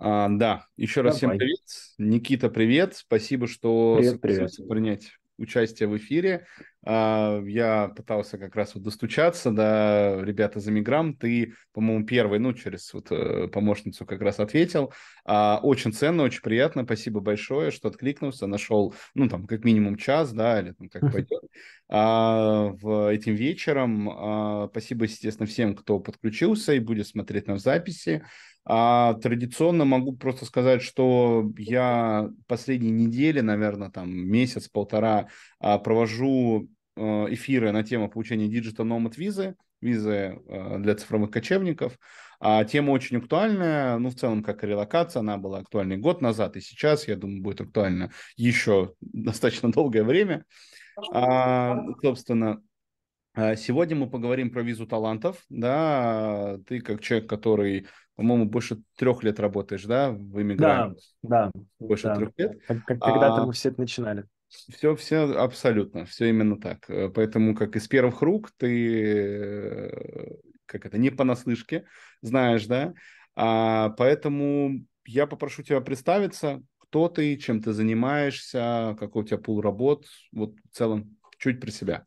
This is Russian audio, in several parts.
А, да, еще раз Давай. всем привет. Никита, привет. Спасибо, что привет, принять участие в эфире. А, я пытался как раз вот достучаться до ребят из мигрант. Ты, по-моему, первый, ну, через вот э, помощницу как раз ответил. А, очень ценно, очень приятно. Спасибо большое, что откликнулся, нашел, ну, там, как минимум час, да, или там как пойдет. А, в этим вечером. А, спасибо, естественно, всем, кто подключился и будет смотреть на записи. А традиционно могу просто сказать, что я последние недели, наверное, там месяц-полтора а, провожу а, эфиры на тему получения Digital Nomad визы, визы а, для цифровых кочевников. А тема очень актуальная, ну, в целом, как и релокация, она была актуальна год назад, и сейчас, я думаю, будет актуальна еще достаточно долгое время. А, собственно, сегодня мы поговорим про визу талантов, да, ты как человек, который по-моему, больше трех лет работаешь, да, в иммигранте? Да, да. Больше да. трех лет. А когда-то а, мы все это начинали. Все, все абсолютно, все именно так. Э, поэтому как из первых рук ты, э, как это, не понаслышке знаешь, да. А, поэтому я попрошу тебя представиться, кто ты, чем ты занимаешься, какой у тебя пул работ, вот в целом чуть про себя.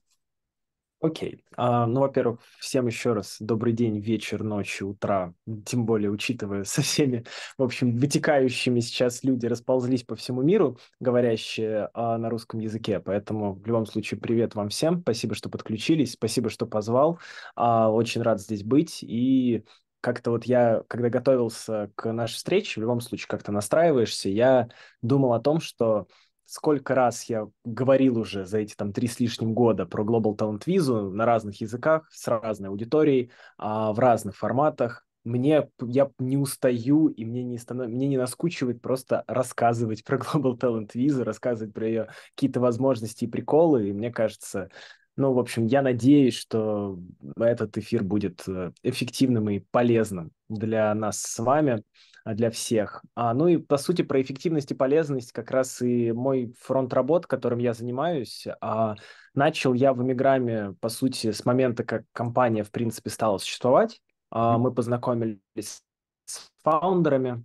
Окей. А, ну, во-первых, всем еще раз добрый день, вечер, ночи, утро. Тем более, учитывая со всеми, в общем, вытекающими сейчас люди расползлись по всему миру, говорящие а, на русском языке. Поэтому, в любом случае, привет вам всем. Спасибо, что подключились, спасибо, что позвал. А, очень рад здесь быть. И как-то вот я, когда готовился к нашей встрече, в любом случае как-то настраиваешься, я думал о том, что сколько раз я говорил уже за эти там три с лишним года про Global Talent Visa на разных языках, с разной аудиторией, а, в разных форматах. Мне я не устаю и мне не станов... мне не наскучивает просто рассказывать про Global Talent Visa, рассказывать про ее какие-то возможности и приколы. И мне кажется, ну, в общем, я надеюсь, что этот эфир будет э, эффективным и полезным для нас с вами. А, для всех. А, ну и, по сути, про эффективность и полезность как раз и мой фронт работ, которым я занимаюсь. А, начал я в Эмиграме, по сути, с момента, как компания, в принципе, стала существовать. А, мы познакомились с фаундерами,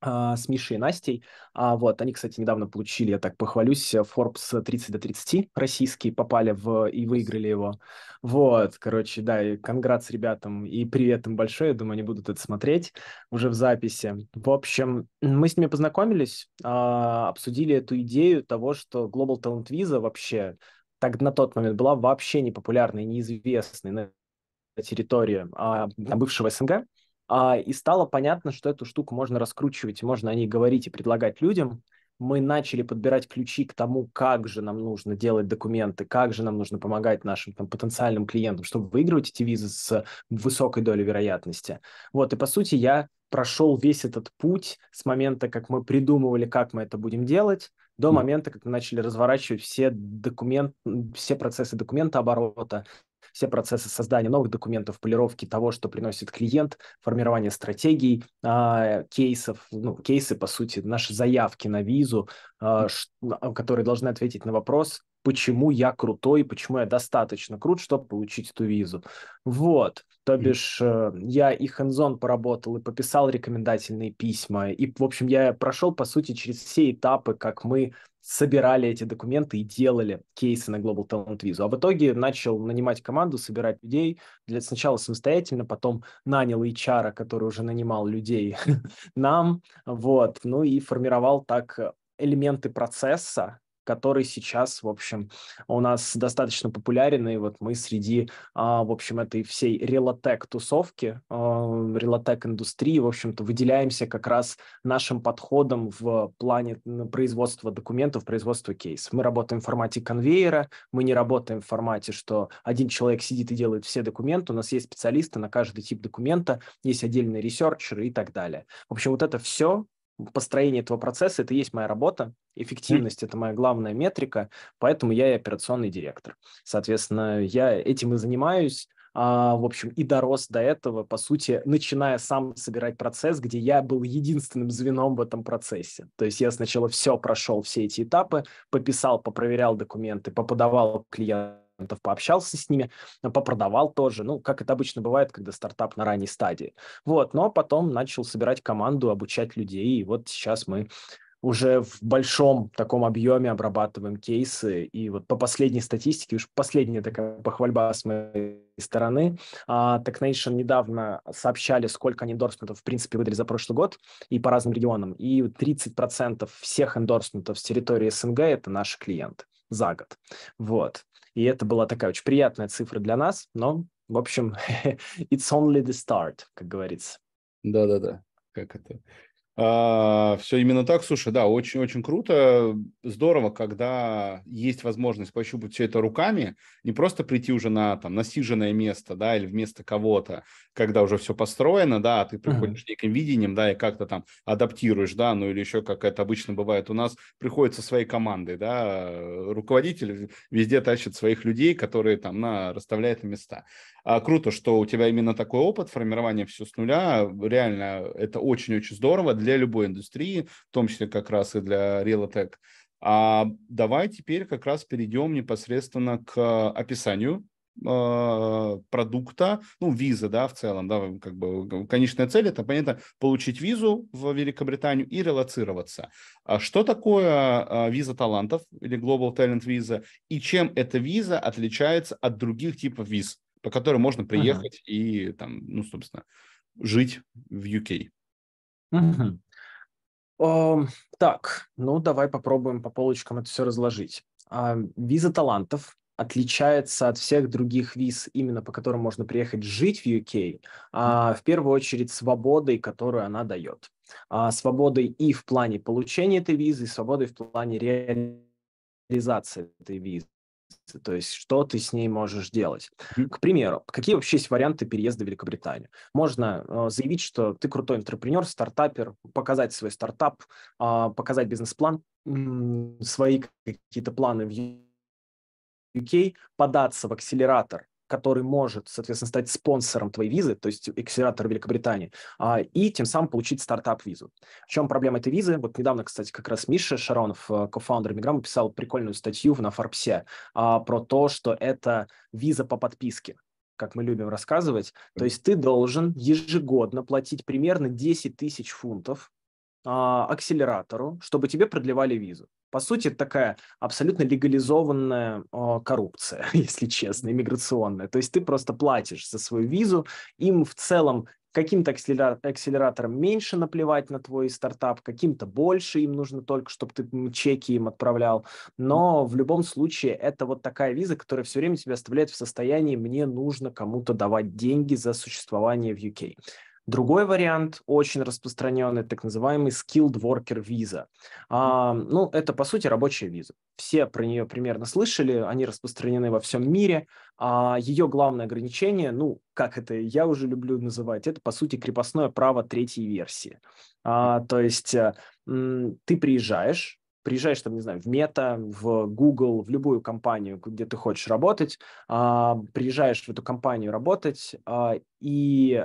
а, с Мишей и Настей. А вот они, кстати, недавно получили, я так похвалюсь, Forbes 30 до 30 российский, попали в и выиграли его. Вот, короче, да, и конград ребятам, и привет им большое, я думаю, они будут это смотреть уже в записи. В общем, мы с ними познакомились, а, обсудили эту идею того, что Global Talent Visa вообще так на тот момент была вообще непопулярной, неизвестной на территории а, бывшего СНГ. А, и стало понятно, что эту штуку можно раскручивать, можно о ней говорить и предлагать людям. Мы начали подбирать ключи к тому, как же нам нужно делать документы, как же нам нужно помогать нашим там, потенциальным клиентам, чтобы выигрывать эти визы с высокой долей вероятности. Вот, и по сути я прошел весь этот путь с момента, как мы придумывали, как мы это будем делать, до момента, как мы начали разворачивать все документы, все процессы документа оборота, все процессы создания новых документов, полировки того, что приносит клиент, формирование стратегий, а, кейсов, ну, кейсы, по сути, наши заявки на визу, а, а, которые должны ответить на вопрос, почему я крутой, почему я достаточно крут, чтобы получить эту визу. Вот, то бишь э, я и хендзон поработал, и пописал рекомендательные письма, и, в общем, я прошел, по сути, через все этапы, как мы собирали эти документы и делали кейсы на Global Talent Visa. А в итоге начал нанимать команду, собирать людей. Для, сначала самостоятельно, потом нанял HR, который уже нанимал людей нам. Вот. Ну и формировал так элементы процесса, который сейчас, в общем, у нас достаточно популярен, и вот мы среди, а, в общем, этой всей релатек-тусовки, а, релатек-индустрии, в общем-то, выделяемся как раз нашим подходом в плане ну, производства документов, производства кейсов. Мы работаем в формате конвейера, мы не работаем в формате, что один человек сидит и делает все документы, у нас есть специалисты на каждый тип документа, есть отдельные ресерчеры и так далее. В общем, вот это все построение этого процесса – это и есть моя работа, эффективность – это моя главная метрика, поэтому я и операционный директор. Соответственно, я этим и занимаюсь, а, в общем, и дорос до этого, по сути, начиная сам собирать процесс, где я был единственным звеном в этом процессе. То есть я сначала все прошел, все эти этапы, пописал, попроверял документы, поподавал клиентам клиентов, пообщался с ними, э, попродавал тоже, ну, как это обычно бывает, когда стартап на ранней стадии. Вот, но потом начал собирать команду, обучать людей, и вот сейчас мы уже в большом таком объеме обрабатываем кейсы. И вот по последней статистике, уж последняя такая похвальба с моей стороны, так uh, TechNation недавно сообщали, сколько они эндорсментов, в принципе, выдали за прошлый год и по разным регионам. И 30% всех эндорсментов с территории СНГ – это наши клиенты за год. Вот. И это была такая очень приятная цифра для нас, но, в общем, it's only the start, как говорится. Да-да-да, как это а, все именно так, слушай, да, очень-очень круто, здорово, когда есть возможность пощупать все это руками, не просто прийти уже на там насиженное место, да, или вместо кого-то, когда уже все построено, да, а ты приходишь uh-huh. неким видением, да, и как-то там адаптируешь, да, ну или еще как это обычно бывает у нас, приходит со своей командой, да, э, руководитель везде тащит своих людей, которые там на расставляет места. А, круто, что у тебя именно такой опыт формирования все с нуля, реально это очень-очень здорово для для любой индустрии, в том числе как раз и для Realtech. А давай теперь как раз перейдем непосредственно к описанию э, продукта, ну, виза, да, в целом, да, как бы конечная цель, это, понятно, получить визу в Великобританию и релацироваться. А что такое э, виза талантов или Global Talent Visa и чем эта виза отличается от других типов виз, по которой можно приехать ага. и там, ну, собственно, жить в UK? так, ну давай попробуем по полочкам это все разложить. А, виза талантов отличается от всех других виз, именно по которым можно приехать жить в UK, а, в первую очередь свободой, которую она дает. А, свободой и в плане получения этой визы, и свободой в плане реализации этой визы то есть что ты с ней можешь делать. К примеру, какие вообще есть варианты переезда в Великобританию? Можно э, заявить, что ты крутой интерпренер, стартапер, показать свой стартап, э, показать бизнес-план, э, свои какие-то планы в UK, податься в акселератор который может, соответственно, стать спонсором твоей визы, то есть акселератор Великобритании, а, и тем самым получить стартап-визу. В чем проблема этой визы? Вот недавно, кстати, как раз Миша Шаронов, э, кофаундер Миграма, писал прикольную статью на Форбсе а, про то, что это виза по подписке как мы любим рассказывать, то есть ты должен ежегодно платить примерно 10 тысяч фунтов а, акселератору, чтобы тебе продлевали визу. По сути, это такая абсолютно легализованная э, коррупция, если честно, иммиграционная. То есть ты просто платишь за свою визу, им в целом каким-то акселератором меньше наплевать на твой стартап, каким-то больше им нужно только, чтобы ты чеки им отправлял. Но в любом случае это вот такая виза, которая все время тебя оставляет в состоянии «мне нужно кому-то давать деньги за существование в UK». Другой вариант, очень распространенный, так называемый skilled worker виза. А, ну, это, по сути, рабочая виза. Все про нее примерно слышали, они распространены во всем мире. А ее главное ограничение, ну, как это я уже люблю называть, это, по сути, крепостное право третьей версии. А, то есть э, ты приезжаешь, приезжаешь там, не знаю, в Мета, в Google, в любую компанию, где ты хочешь работать, а, приезжаешь в эту компанию работать, а, и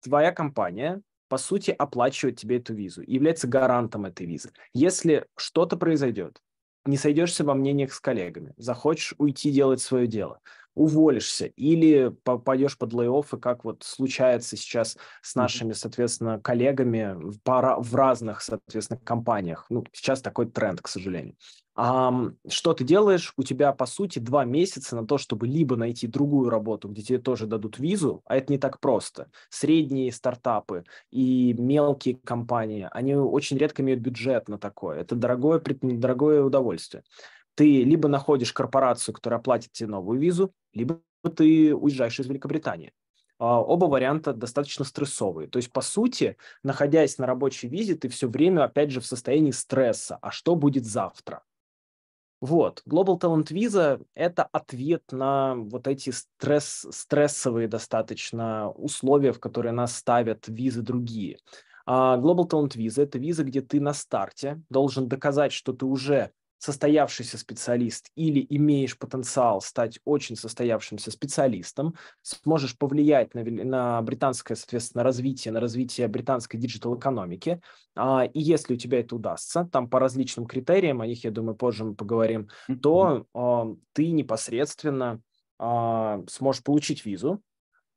твоя компания, по сути, оплачивает тебе эту визу, является гарантом этой визы. Если что-то произойдет, не сойдешься во мнениях с коллегами, захочешь уйти делать свое дело, уволишься или попадешь под лей и как вот случается сейчас с нашими, соответственно, коллегами в, пара в разных, соответственно, компаниях. Ну, сейчас такой тренд, к сожалению. А, что ты делаешь? У тебя, по сути, два месяца на то, чтобы либо найти другую работу, где тебе тоже дадут визу, а это не так просто. Средние стартапы и мелкие компании, они очень редко имеют бюджет на такое. Это дорогое, дорогое удовольствие. Ты либо находишь корпорацию, которая платит тебе новую визу, либо ты уезжаешь из Великобритании. А, оба варианта достаточно стрессовые. То есть, по сути, находясь на рабочей визе, ты все время, опять же, в состоянии стресса. А что будет завтра? Вот, Global Talent Visa – это ответ на вот эти стресс, стрессовые достаточно условия, в которые нас ставят визы другие. Global Talent Visa – это виза, где ты на старте должен доказать, что ты уже состоявшийся специалист или имеешь потенциал стать очень состоявшимся специалистом, сможешь повлиять на, на британское, соответственно, развитие, на развитие британской диджитал-экономики. А, и если у тебя это удастся, там по различным критериям, о них, я думаю, позже мы поговорим, то а, ты непосредственно а, сможешь получить визу,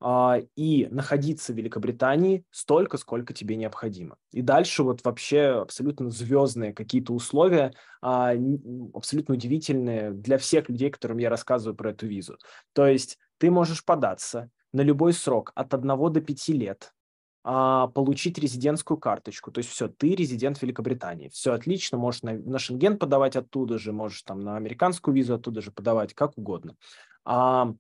а, и находиться в Великобритании столько, сколько тебе необходимо. И дальше вот вообще абсолютно звездные какие-то условия, а, абсолютно удивительные для всех людей, которым я рассказываю про эту визу. То есть ты можешь податься на любой срок от 1 до 5 лет, а, получить резидентскую карточку. То есть все, ты резидент Великобритании. Все отлично, можешь на, на Шенген подавать оттуда же, можешь там на американскую визу оттуда же подавать, как угодно. А,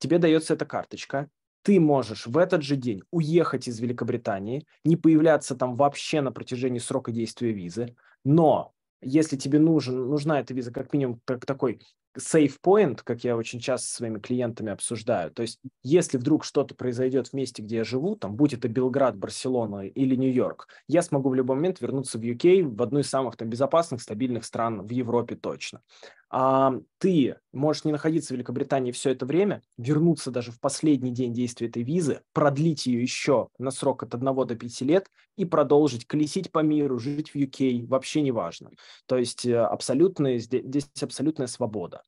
тебе дается эта карточка, ты можешь в этот же день уехать из Великобритании, не появляться там вообще на протяжении срока действия визы, но если тебе нужен, нужна эта виза как минимум как такой safe point, как я очень часто со своими клиентами обсуждаю, то есть если вдруг что-то произойдет в месте, где я живу, там, будь это Белград, Барселона или Нью-Йорк, я смогу в любой момент вернуться в UK, в одну из самых там, безопасных, стабильных стран в Европе точно. А ты можешь не находиться в Великобритании все это время, вернуться даже в последний день действия этой визы, продлить ее еще на срок от 1 до 5 лет и продолжить колесить по миру, жить в UK, вообще не важно. То есть э, абсолютная, здесь абсолютная свобода.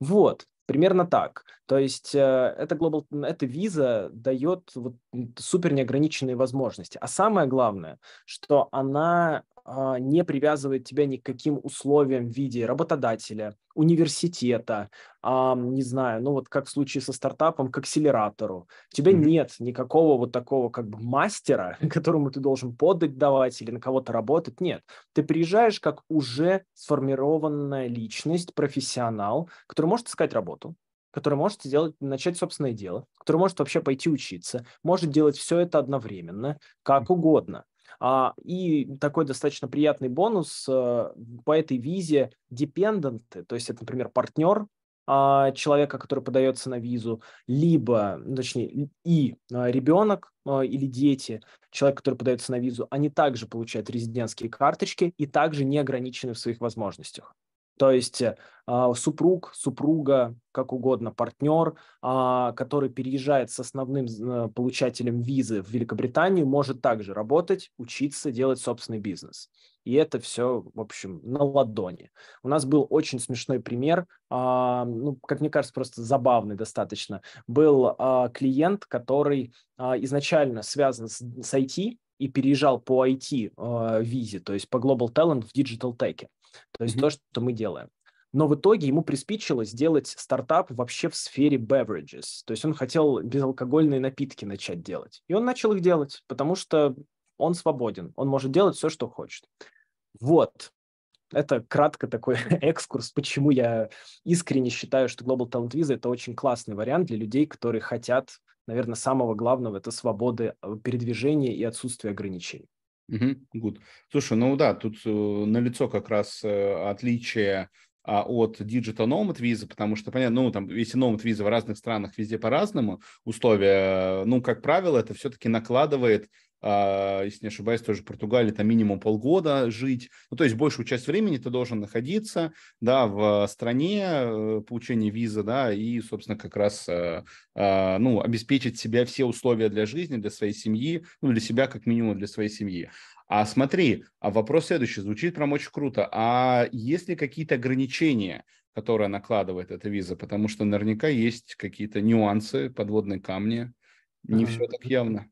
Вот, примерно так. То есть э, эта, global, эта виза дает вот супер неограниченные возможности. А самое главное, что она а, не привязывает тебя ни к каким условиям в виде работодателя, университета, а, не знаю, ну вот как в случае со стартапом, к акселератору. У тебя mm-hmm. нет никакого вот такого как бы мастера, которому ты должен подать давать или на кого-то работать, нет. Ты приезжаешь как уже сформированная личность, профессионал, который может искать работу, который может сделать, начать собственное дело, который может вообще пойти учиться, может делать все это одновременно, как угодно. А, и такой достаточно приятный бонус э, по этой визе депенденты, то есть это, например, партнер а, человека, который подается на визу, либо, ну, точнее, и а, ребенок или дети, человек, который подается на визу, они также получают резидентские карточки и также не ограничены в своих возможностях. То есть э, а, супруг, супруга, как угодно, партнер, а, который переезжает с основным э, получателем визы в Великобританию, может также работать, учиться, делать собственный бизнес. И это все, в общем, на ладони. У нас был очень смешной пример, а, ну, как мне кажется, просто забавный достаточно. Был клиент, который изначально связан с IT и переезжал по IT-визе, то есть по Global Talent в Digital Tech. То есть mm-hmm. то, что мы делаем. Но в итоге ему приспичило сделать стартап вообще в сфере beverages. То есть он хотел безалкогольные напитки начать делать. И он начал их делать, потому что он свободен, он может делать все, что хочет. Вот. Это кратко такой экскурс, почему я искренне считаю, что Global Talent Visa – это очень классный вариант для людей, которые хотят, наверное, самого главного – это свободы э, передвижения и отсутствие ограничений. Угу, good. Слушай, ну да, тут э, налицо как раз э, отличие а, от Digital Nomad визы, потому что, понятно, ну, там, если Nomad визы в разных странах везде по-разному, условия, ну, как правило, это все-таки накладывает а, если не ошибаюсь, тоже в Португалии там минимум полгода жить. Ну, то есть большую часть времени ты должен находиться, да, в стране, э, получение визы, да, и, собственно, как раз, э, а, ну, обеспечить себя все условия для жизни, для своей семьи, ну, для себя как минимум, для своей семьи. А смотри, а вопрос следующий, звучит прям очень круто. А есть ли какие-то ограничения, которые накладывает эта виза? Потому что наверняка есть какие-то нюансы, подводные камни. Не все так явно.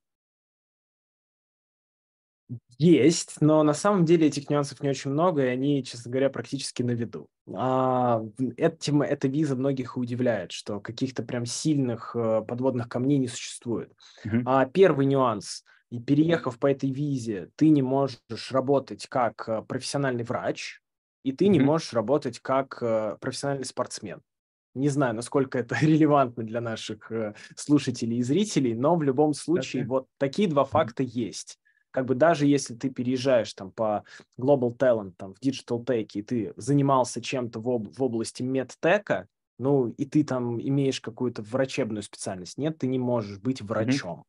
Есть, но на самом деле этих нюансов не очень много, и они, честно говоря, практически на виду. А, этим, эта виза многих удивляет, что каких-то прям сильных э, подводных камней не существует. Uh-huh. А, первый нюанс – и переехав по этой визе, ты не можешь работать как э, профессиональный врач, и ты не можешь работать как э, профессиональный спортсмен. Не знаю, насколько это релевантно для наших э, слушателей и зрителей, но в любом случае вот такие два факта есть. Как бы даже если ты переезжаешь там по Global Talent, там в Digital Tech, и ты занимался чем-то в, об- в области медтека, ну и ты там имеешь какую-то врачебную специальность, нет, ты не можешь быть врачом. Mm-hmm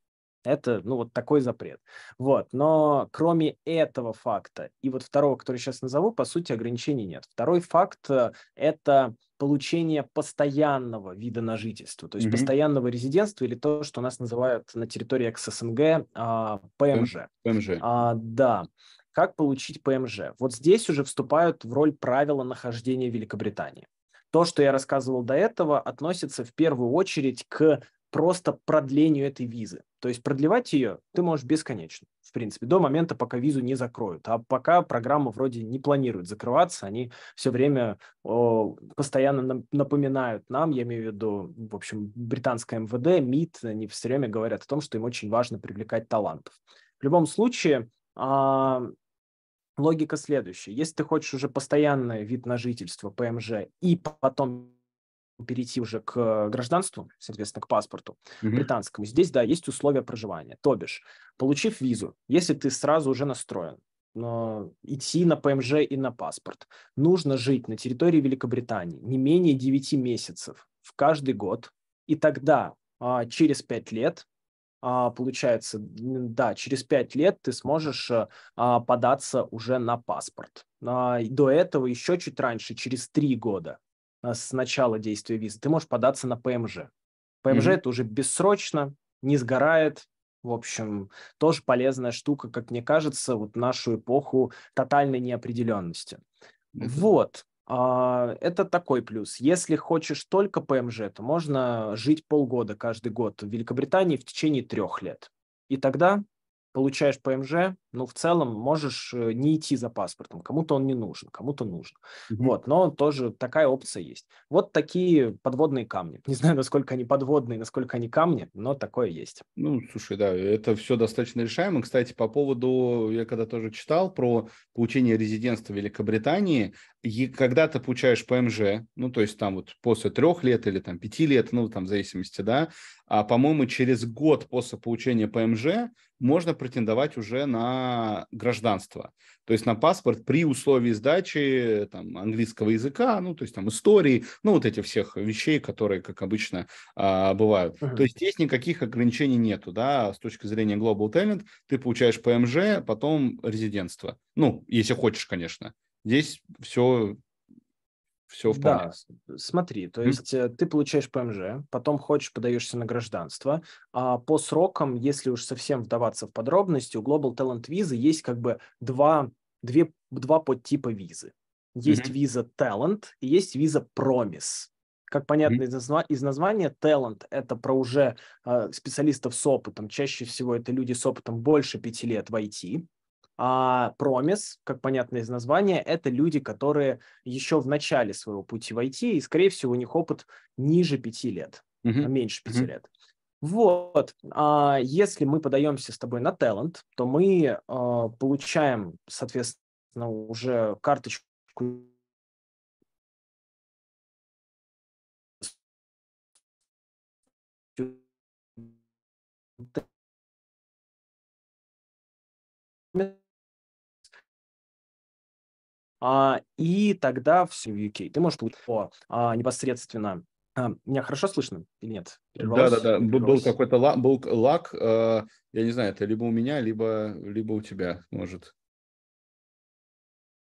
это, ну, вот такой запрет. Вот. Но кроме этого факта и вот второго, который сейчас назову, по сути, ограничений нет. Второй факт э, – это получение постоянного вида на жительство, то есть mm-hmm. постоянного резидентства или то, что у нас называют на территории СНГ а, ПМЖ. ПМЖ. А, да как получить ПМЖ. Вот здесь уже вступают в роль правила нахождения Великобритании. То, что я рассказывал до этого, относится в первую очередь к просто продлению этой визы. То есть продлевать ее ты можешь бесконечно, в принципе, до момента, пока визу не закроют. А пока программа вроде не планирует закрываться, они все время о, постоянно напоминают нам, я имею в виду, в общем, британское МВД, МИД, они все время говорят о том, что им очень важно привлекать талантов. В любом случае, а, логика следующая. Если ты хочешь уже постоянный вид на жительство, ПМЖ, и потом перейти уже к гражданству, соответственно, к паспорту угу. британскому, здесь, да, есть условия проживания. То бишь, получив визу, если ты сразу уже настроен, идти на ПМЖ и на паспорт. Нужно жить на территории Великобритании не менее 9 месяцев в каждый год, и тогда а, через 5 лет, а, получается, да, через 5 лет ты сможешь а, податься уже на паспорт. До этого еще чуть раньше, через 3 года, Э, с начала действия визы, ты можешь податься на ПМЖ. ПМЖ mm-hmm. это уже бессрочно, не сгорает. В общем, тоже полезная штука, как мне кажется, вот нашу эпоху тотальной неопределенности. Mm-hmm. Вот. А, это такой плюс. Если хочешь только ПМЖ, то можно жить полгода каждый год в Великобритании в течение трех лет. И тогда получаешь ПМЖ, ну, в целом можешь э, не идти за паспортом. Кому-то он не нужен, кому-то нужен. Mm-hmm. Вот, но тоже такая опция есть. Вот такие подводные камни. Не знаю, насколько они подводные, насколько они камни, но такое есть. Ну, слушай, да, это все достаточно решаемо. Кстати, по поводу, я когда тоже читал про получение резидентства Великобритании, и когда ты получаешь ПМЖ, ну, то есть там вот после трех лет или там пяти лет, ну, там в зависимости, да, а, по-моему, через год после получения ПМЖ можно претендовать уже на гражданство, то есть на паспорт при условии сдачи там, английского языка, ну, то есть там истории, ну, вот этих всех вещей, которые, как обычно, а, бывают. Uh-huh. То есть здесь никаких ограничений нету, да, с точки зрения Global Talent, ты получаешь ПМЖ, потом резидентство. Ну, если хочешь, конечно. Здесь все все вполне. Да, смотри, то есть mm-hmm. ты получаешь ПМЖ, потом хочешь, подаешься на гражданство, а по срокам, если уж совсем вдаваться в подробности, у Global Talent Visa есть как бы два, две, два подтипа визы. Есть mm-hmm. виза Talent и есть виза Promise. Как понятно mm-hmm. из, названия, Talent – это про уже э, специалистов с опытом. Чаще всего это люди с опытом больше пяти лет в IT. А промис, как понятно из названия, это люди, которые еще в начале своего пути войти, и, скорее всего, у них опыт ниже пяти лет, mm-hmm. меньше пяти mm-hmm. лет. Вот, а если мы подаемся с тобой на талант, то мы а, получаем, соответственно, уже карточку а, и тогда все в UK. Ты можешь получить по, а, непосредственно а, меня хорошо слышно или нет? Прервалось? Да, да, да. Был, был какой-то лак, был лак. Э, я не знаю, это либо у меня, либо, либо у тебя, может.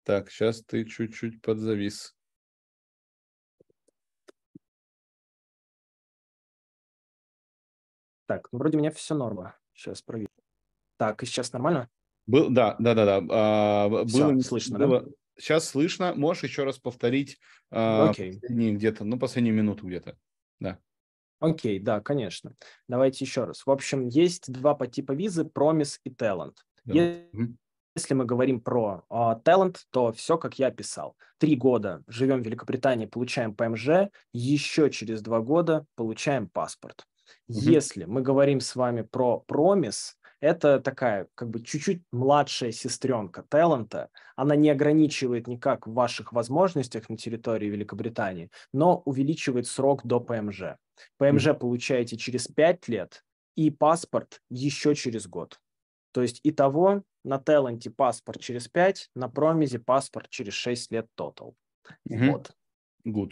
Так, сейчас ты чуть-чуть подзавис. Так, ну вроде у меня все норма. Сейчас проверю. Так, и сейчас нормально? Был, да, да, да, да. А, было, Все, не слышно, было, да? Сейчас слышно. Можешь еще раз повторить э, а, okay. где-то, ну, последнюю минуту где-то. Да. Окей, okay, да, конечно. Давайте еще раз. В общем, есть два по типа визы, промис и талант. если мы говорим про талант, uh, то все, как я писал. Три года живем в Великобритании, получаем ПМЖ, еще через два года получаем паспорт. Mm-hmm. Если мы говорим с вами про промис, это такая как бы чуть-чуть младшая сестренка таланта. Она не ограничивает никак в ваших возможностях на территории Великобритании, но увеличивает срок до ПМЖ. ПМЖ mm получаете через 5 лет и паспорт еще через год. То есть итого на Таланте паспорт через 5, на Промизе паспорт через 6 лет тотал. Mm-hmm. Вот. Good.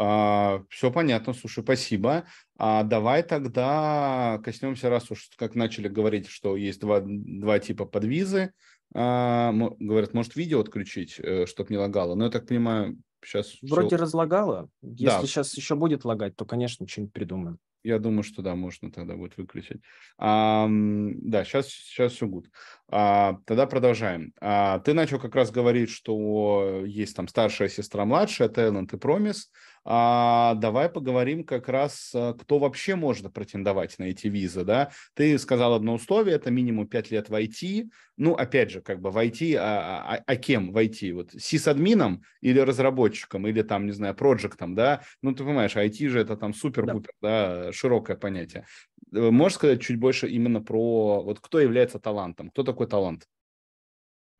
А, все понятно, слушай, спасибо. А давай тогда коснемся, раз уж как начали говорить, что есть два, два типа подвизы. А, говорят, может, видео отключить, э, чтобы не лагало. Но я так понимаю, сейчас... Вроде все... разлагало. Если да. сейчас еще будет лагать, то, конечно, что-нибудь придумаем. Я думаю, что да, можно тогда будет выключить. А, да, сейчас, сейчас все будет. А, тогда продолжаем. А, ты начал как раз говорить, что есть там старшая сестра, младшая, Тайланд и Промис. А, давай поговорим как раз, э, кто вообще может претендовать на эти визы, да? Ты сказал одно условие, это минимум 5 лет в IT. Ну, опять же, как бы в IT, а, а, а, а кем в IT? Вот сисадмином или разработчиком, или там, не знаю, проектом, да? Ну, ты понимаешь, IT же это там супер-пупер, да, да широкое понятие. Э, можешь сказать чуть больше именно про вот кто является талантом? Кто такой талант?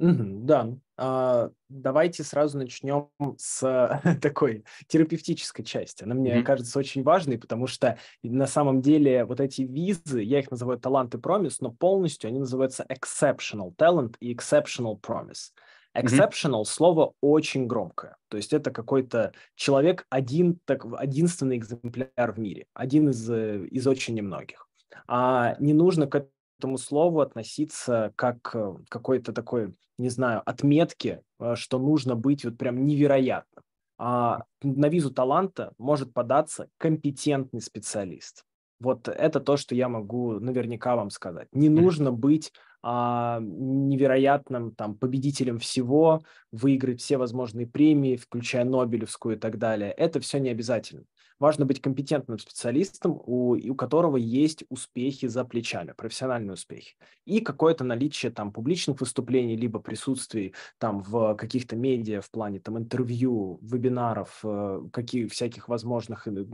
Mm-hmm, да. А, давайте сразу начнем с такой терапевтической части. Она мне mm-hmm. кажется очень важной, потому что на самом деле вот эти визы, я их называю таланты промис, но полностью они называются exceptional talent и exceptional promise. Exceptional mm-hmm. слово очень громкое. То есть это какой-то человек один, так, единственный экземпляр в мире. Один из, э, из очень немногих. А не нужно к этому слову относиться как э, к какой-то такой, не знаю, отметке, э, что нужно быть вот прям невероятным. А на визу таланта может податься компетентный специалист. Вот это то, что я могу наверняка вам сказать. Не нужно быть а, невероятным там победителем всего, выиграть все возможные премии, включая Нобелевскую и так далее. Это все не обязательно важно быть компетентным специалистом, у, у которого есть успехи за плечами, профессиональные успехи. И какое-то наличие там публичных выступлений, либо присутствий там в каких-то медиа в плане там интервью, вебинаров, э, каких всяких возможных э,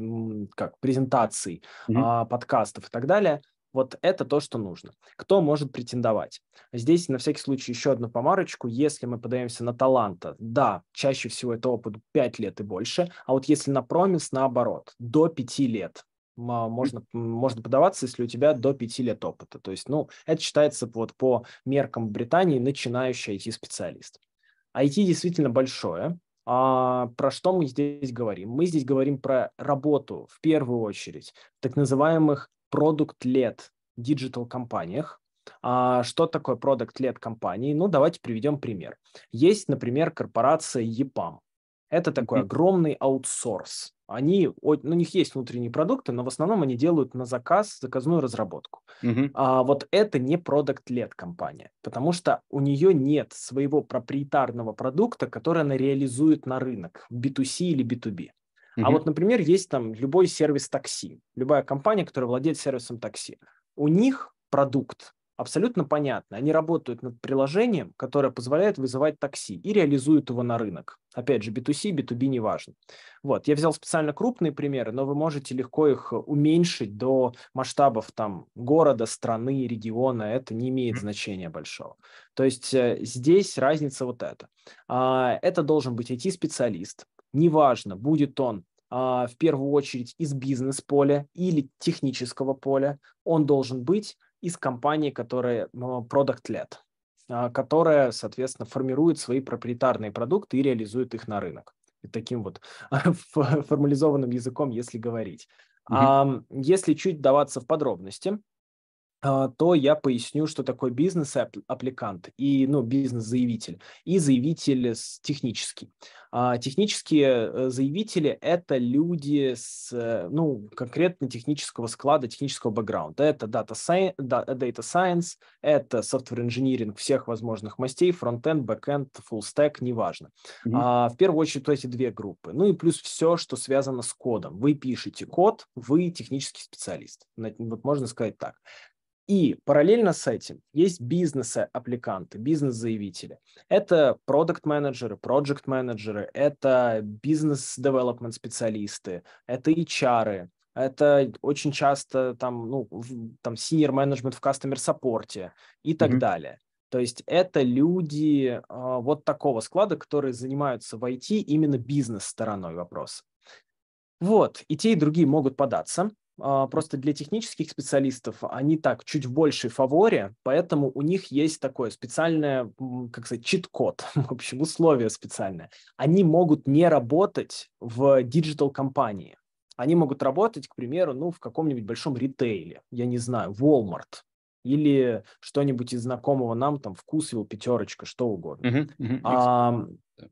как презентаций, mm-hmm. подкастов и так далее – вот это то, что нужно. Кто может претендовать? Здесь на всякий случай еще одну помарочку. Если мы подаемся на таланта, да, чаще всего это опыт 5 лет и больше, а вот если на промис, наоборот, до 5 лет можно, можно подаваться, если у тебя до 5 лет опыта. То есть, ну, это считается вот по меркам Британии начинающий IT-специалист. IT действительно большое, а про что мы здесь говорим? Мы здесь говорим про работу в первую очередь в так называемых продукт-лет диджитал-компаниях. А что такое продукт-лет компании? Ну, давайте приведем пример. Есть, например, корпорация EPAM. Это такой mm-hmm. огромный аутсорс. Они, ну, у них есть внутренние продукты, но в основном они делают на заказ заказную разработку. Mm-hmm. А вот это не продукт лет компания, потому что у нее нет своего проприетарного продукта, который она реализует на рынок, B2C или B2B. А вот, например, есть там любой сервис такси, любая компания, которая владеет сервисом такси. У них продукт абсолютно понятный. Они работают над приложением, которое позволяет вызывать такси и реализуют его на рынок. Опять же, B2C, B2B не важно. Вот, я взял специально крупные примеры, но вы можете легко их уменьшить до масштабов там города, страны, региона. Это не имеет значения большого. То есть э, здесь разница вот эта. А, это должен быть IT-специалист, неважно, будет он а, в первую очередь из бизнес-поля или технического поля, он должен быть из компании, которая продукт-лед, ну, а, которая, соответственно, формирует свои проприетарные продукты и реализует их на рынок. И таким вот формализованным языком, если говорить. Угу. А, если чуть даваться в подробности, а, то я поясню, что такое бизнес-аппликант и ну, бизнес-заявитель, и заявитель технический. А, технические э, заявители – это люди с э, ну, конкретно технического склада, технического бэкграунда. Это data science, data science, это software engineering всех возможных мастей, фронтенд, бэкенд, full stack, неважно. Mm-hmm. А, в первую очередь эти две группы. Ну и плюс все, что связано с кодом. Вы пишете код, вы технический специалист. Вот можно сказать так. И параллельно с этим есть бизнесы-аппликанты, бизнес-заявители. Это продукт-менеджеры, проект-менеджеры, это бизнес-девелопмент-специалисты, это HR, это очень часто там, ну, там senior management в customer support и так mm-hmm. далее. То есть это люди э, вот такого склада, которые занимаются в IT именно бизнес-стороной вопроса. Вот, и те, и другие могут податься. А, просто для технических специалистов они так чуть в большей фаворе, поэтому у них есть такое специальное, как сказать, чит-код, в общем, условия специальные Они могут не работать в диджитал-компании. Они могут работать, к примеру, ну, в каком-нибудь большом ритейле, я не знаю, Walmart, или что-нибудь из знакомого нам, там, вкусвил, пятерочка, что угодно. Uh-huh, uh-huh. А,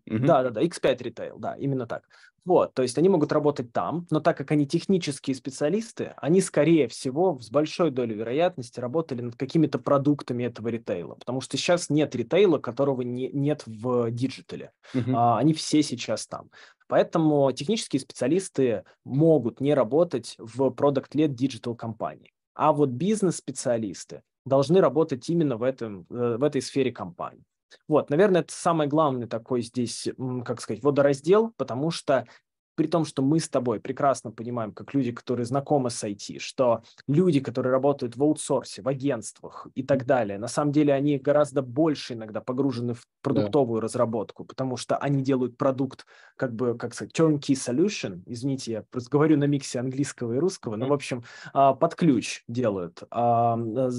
да, да, да, X5 Retail, да, именно так. Вот, то есть они могут работать там, но так как они технические специалисты, они, скорее всего, с большой долей вероятности работали над какими-то продуктами этого ритейла, потому что сейчас нет ритейла, которого не, нет в диджитале. Угу. А, они все сейчас там. Поэтому технические специалисты могут не работать в продукт-лет диджитал компании. А вот бизнес-специалисты должны работать именно в, этом, э, в этой сфере компании. Вот, наверное, это самый главный такой здесь, как сказать, водораздел, потому что при том, что мы с тобой прекрасно понимаем, как люди, которые знакомы с IT, что люди, которые работают в аутсорсе, в агентствах и так далее, на самом деле они гораздо больше иногда погружены в продуктовую да. разработку, потому что они делают продукт, как бы, как сказать, turnkey solution, извините, я просто говорю на миксе английского и русского, но, в общем, а, под ключ делают а, а,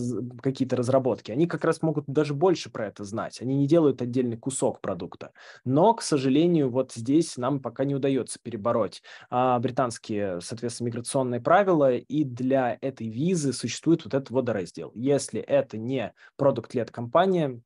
какие-то разработки. Они как раз могут даже больше про это знать, они не делают отдельный кусок продукта. Но, к сожалению, вот здесь нам пока не удается перебрать бороть а, британские, соответственно, миграционные правила, и для этой визы существует вот этот водораздел. Если это не продукт-лет компания,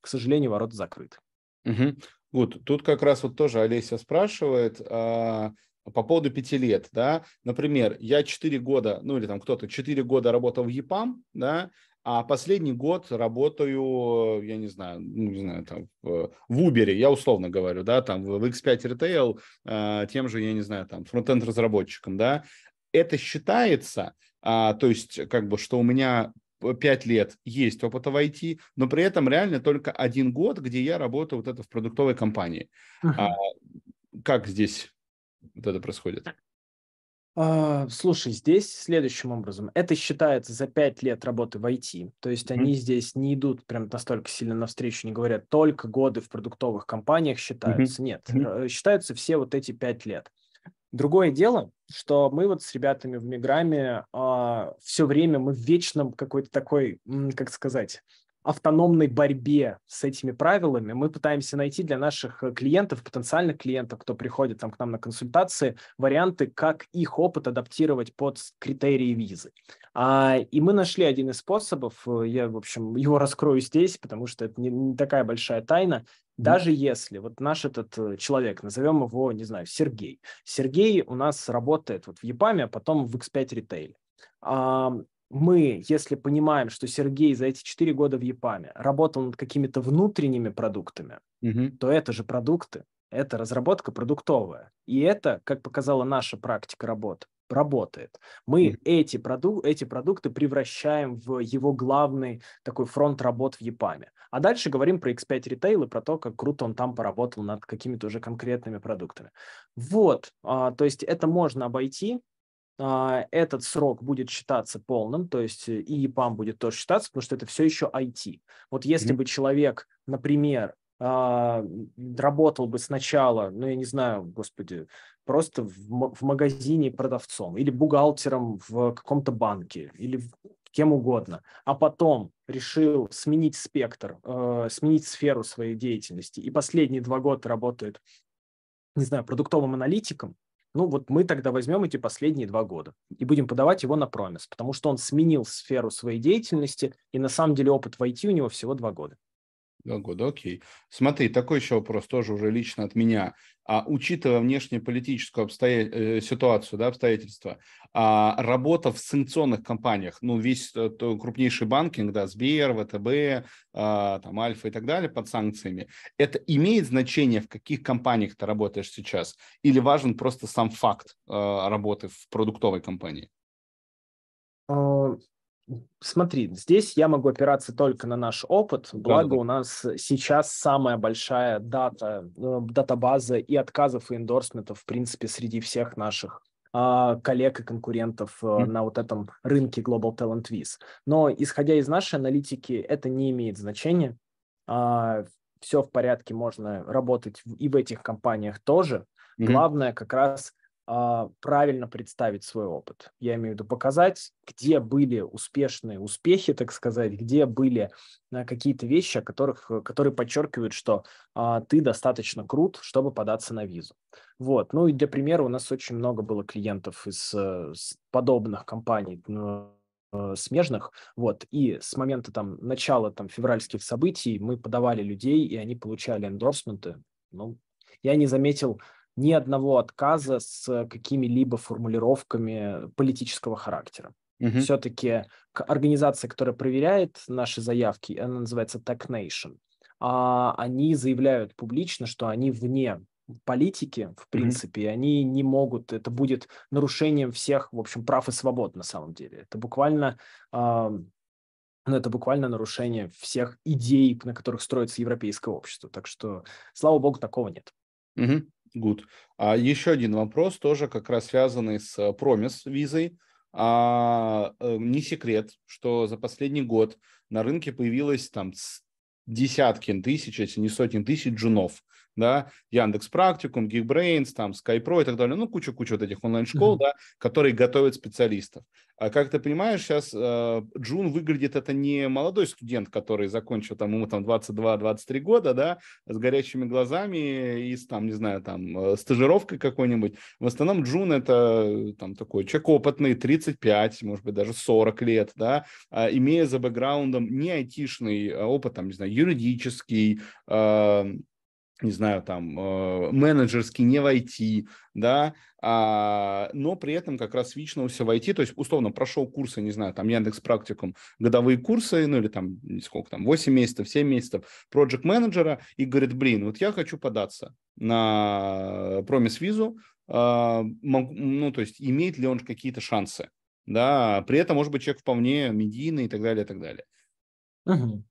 к сожалению, ворота закрыты. Угу. Вот тут как раз вот тоже Олеся спрашивает а, по поводу пяти лет, да, например, я четыре года, ну или там кто-то четыре года работал в ЕПАМ, да, а последний год работаю, я не знаю, ну, не знаю, там, в, в Uber, я условно говорю, да, там, в X5 Retail, э, тем же, я не знаю, там, фронтенд-разработчиком, да. Это считается, э, то есть, как бы, что у меня 5 лет есть опыта в IT, но при этом реально только один год, где я работаю вот это в продуктовой компании. Uh-huh. А, как здесь вот это происходит? А, слушай, здесь следующим образом. Это считается за пять лет работы в IT. То есть mm-hmm. они здесь не идут прям настолько сильно навстречу, не говорят, только годы в продуктовых компаниях считаются. Mm-hmm. Нет, mm-hmm. считаются все вот эти пять лет. Другое дело, что мы вот с ребятами в Миграме э, а, все время, мы в вечном какой-то такой, как сказать, автономной борьбе с этими правилами. Мы пытаемся найти для наших э, клиентов, потенциальных клиентов, кто приходит там, к нам на консультации, варианты, как их опыт адаптировать под критерии визы. А, и мы нашли один из способов, э, я, в общем, его раскрою здесь, потому что это не, не такая большая тайна. Даже mm. если вот наш этот э, человек, назовем его, не знаю, Сергей. Сергей у нас работает вот в ЕПАМе, а потом в X5 ритейле мы, если понимаем, что Сергей за эти 4 года в ЕПАМе работал над какими-то внутренними продуктами, угу. то это же продукты, это разработка продуктовая. И это, как показала наша практика работы, работает. Мы mm эти, проду- эти продукты превращаем в его главный такой фронт работ в ЕПАМе. А дальше говорим про X5 Retail и про то, как круто он там поработал над какими-то уже конкретными продуктами. Вот, а, то есть это можно обойти, а, этот срок будет считаться полным, то есть э, и EPAM будет тоже считаться, потому что это все еще IT. Вот если mm-hmm. бы человек, например, а, работал бы сначала, ну, я не знаю, господи, просто в, в магазине продавцом или бухгалтером в каком-то банке или кем угодно, а потом решил сменить спектр, э, сменить сферу своей деятельности, и последние два года работает, не знаю, продуктовым аналитиком, ну вот мы тогда возьмем эти последние два года и будем подавать его на промис, потому что он сменил сферу своей деятельности, и на самом деле опыт войти у него всего два года. Два года, окей. Смотри, такой еще вопрос тоже уже лично от меня. А, учитывая внешнеполитическую обстоя... Э, ситуацию, да, обстоятельства, а, работа в санкционных компаниях, ну, весь э, крупнейший банкинг, да, Сбер, ВТБ, а, там, Альфа и так далее под санкциями, это имеет значение, в каких компаниях ты работаешь сейчас? Или важен просто сам факт а, работы в продуктовой компании? А, Смотри, здесь я могу опираться только на наш опыт, благо да, да. у нас сейчас самая большая дата, э, датабаза и отказов, и эндорсментов, в принципе, среди всех наших а, коллег и конкурентов mm. на вот этом рынке Global Talent Viz. Но исходя из нашей аналитики, это не имеет значения. А, Все в порядке, можно работать и в этих компаниях тоже. mm Главное как раз а, правильно представить свой опыт. Я имею в виду показать, где были успешные успехи, так сказать, где были э, какие-то вещи, о которых, э, которые подчеркивают, что а, ты достаточно крут, чтобы податься на визу. Вот. Ну и для примера у нас очень много было клиентов из, из э, подобных компаний ну, смежных, вот, и с момента там начала там февральских событий мы подавали людей, и они получали эндорсменты, ну, я не заметил ни одного отказа с какими-либо формулировками политического характера. Угу. Все-таки организация, которая проверяет наши заявки, она называется Tech Nation, а они заявляют публично, что они вне политики, в принципе, mm они не могут, это будет нарушением всех, в общем, прав и свобод на самом деле. Это буквально, э, ну, это буквально нарушение всех идей, на которых строится европейское общество. Так что, слава богу, такого нет. mm Good. А еще один вопрос, тоже как раз связанный с э, промис визой. А, э, не секрет, что за последний год на рынке появилось там десятки тысяч, если не сотни тысяч джунов, да, Яндекс Практикум, Geekbrains, там, SkyPro и так далее, ну, куча-куча вот этих онлайн-школ, mm-hmm. да, которые готовят специалистов. А как ты понимаешь, сейчас э, Джун выглядит, это не молодой студент, который закончил, там, ему там 22-23 года, да, с горящими глазами и с, там, не знаю, там, э, стажировкой какой-нибудь. В основном Джун это, там, такой человек опытный, 35, может быть, даже 40 лет, да, а имея за бэкграундом не айтишный а опыт, там, не знаю, юридический, э, не знаю, там, э, менеджерский, не войти, да, а, но при этом как раз вечно вичнулся войти, то есть, условно, прошел курсы, не знаю, там, Яндекс Практикум, годовые курсы, ну, или там, сколько там, 8 месяцев, 7 месяцев проект менеджера и говорит, блин, вот я хочу податься на промис-визу, э, а, ну, то есть, имеет ли он какие-то шансы, да, при этом, может быть, человек вполне медийный и так далее, и так далее. Угу.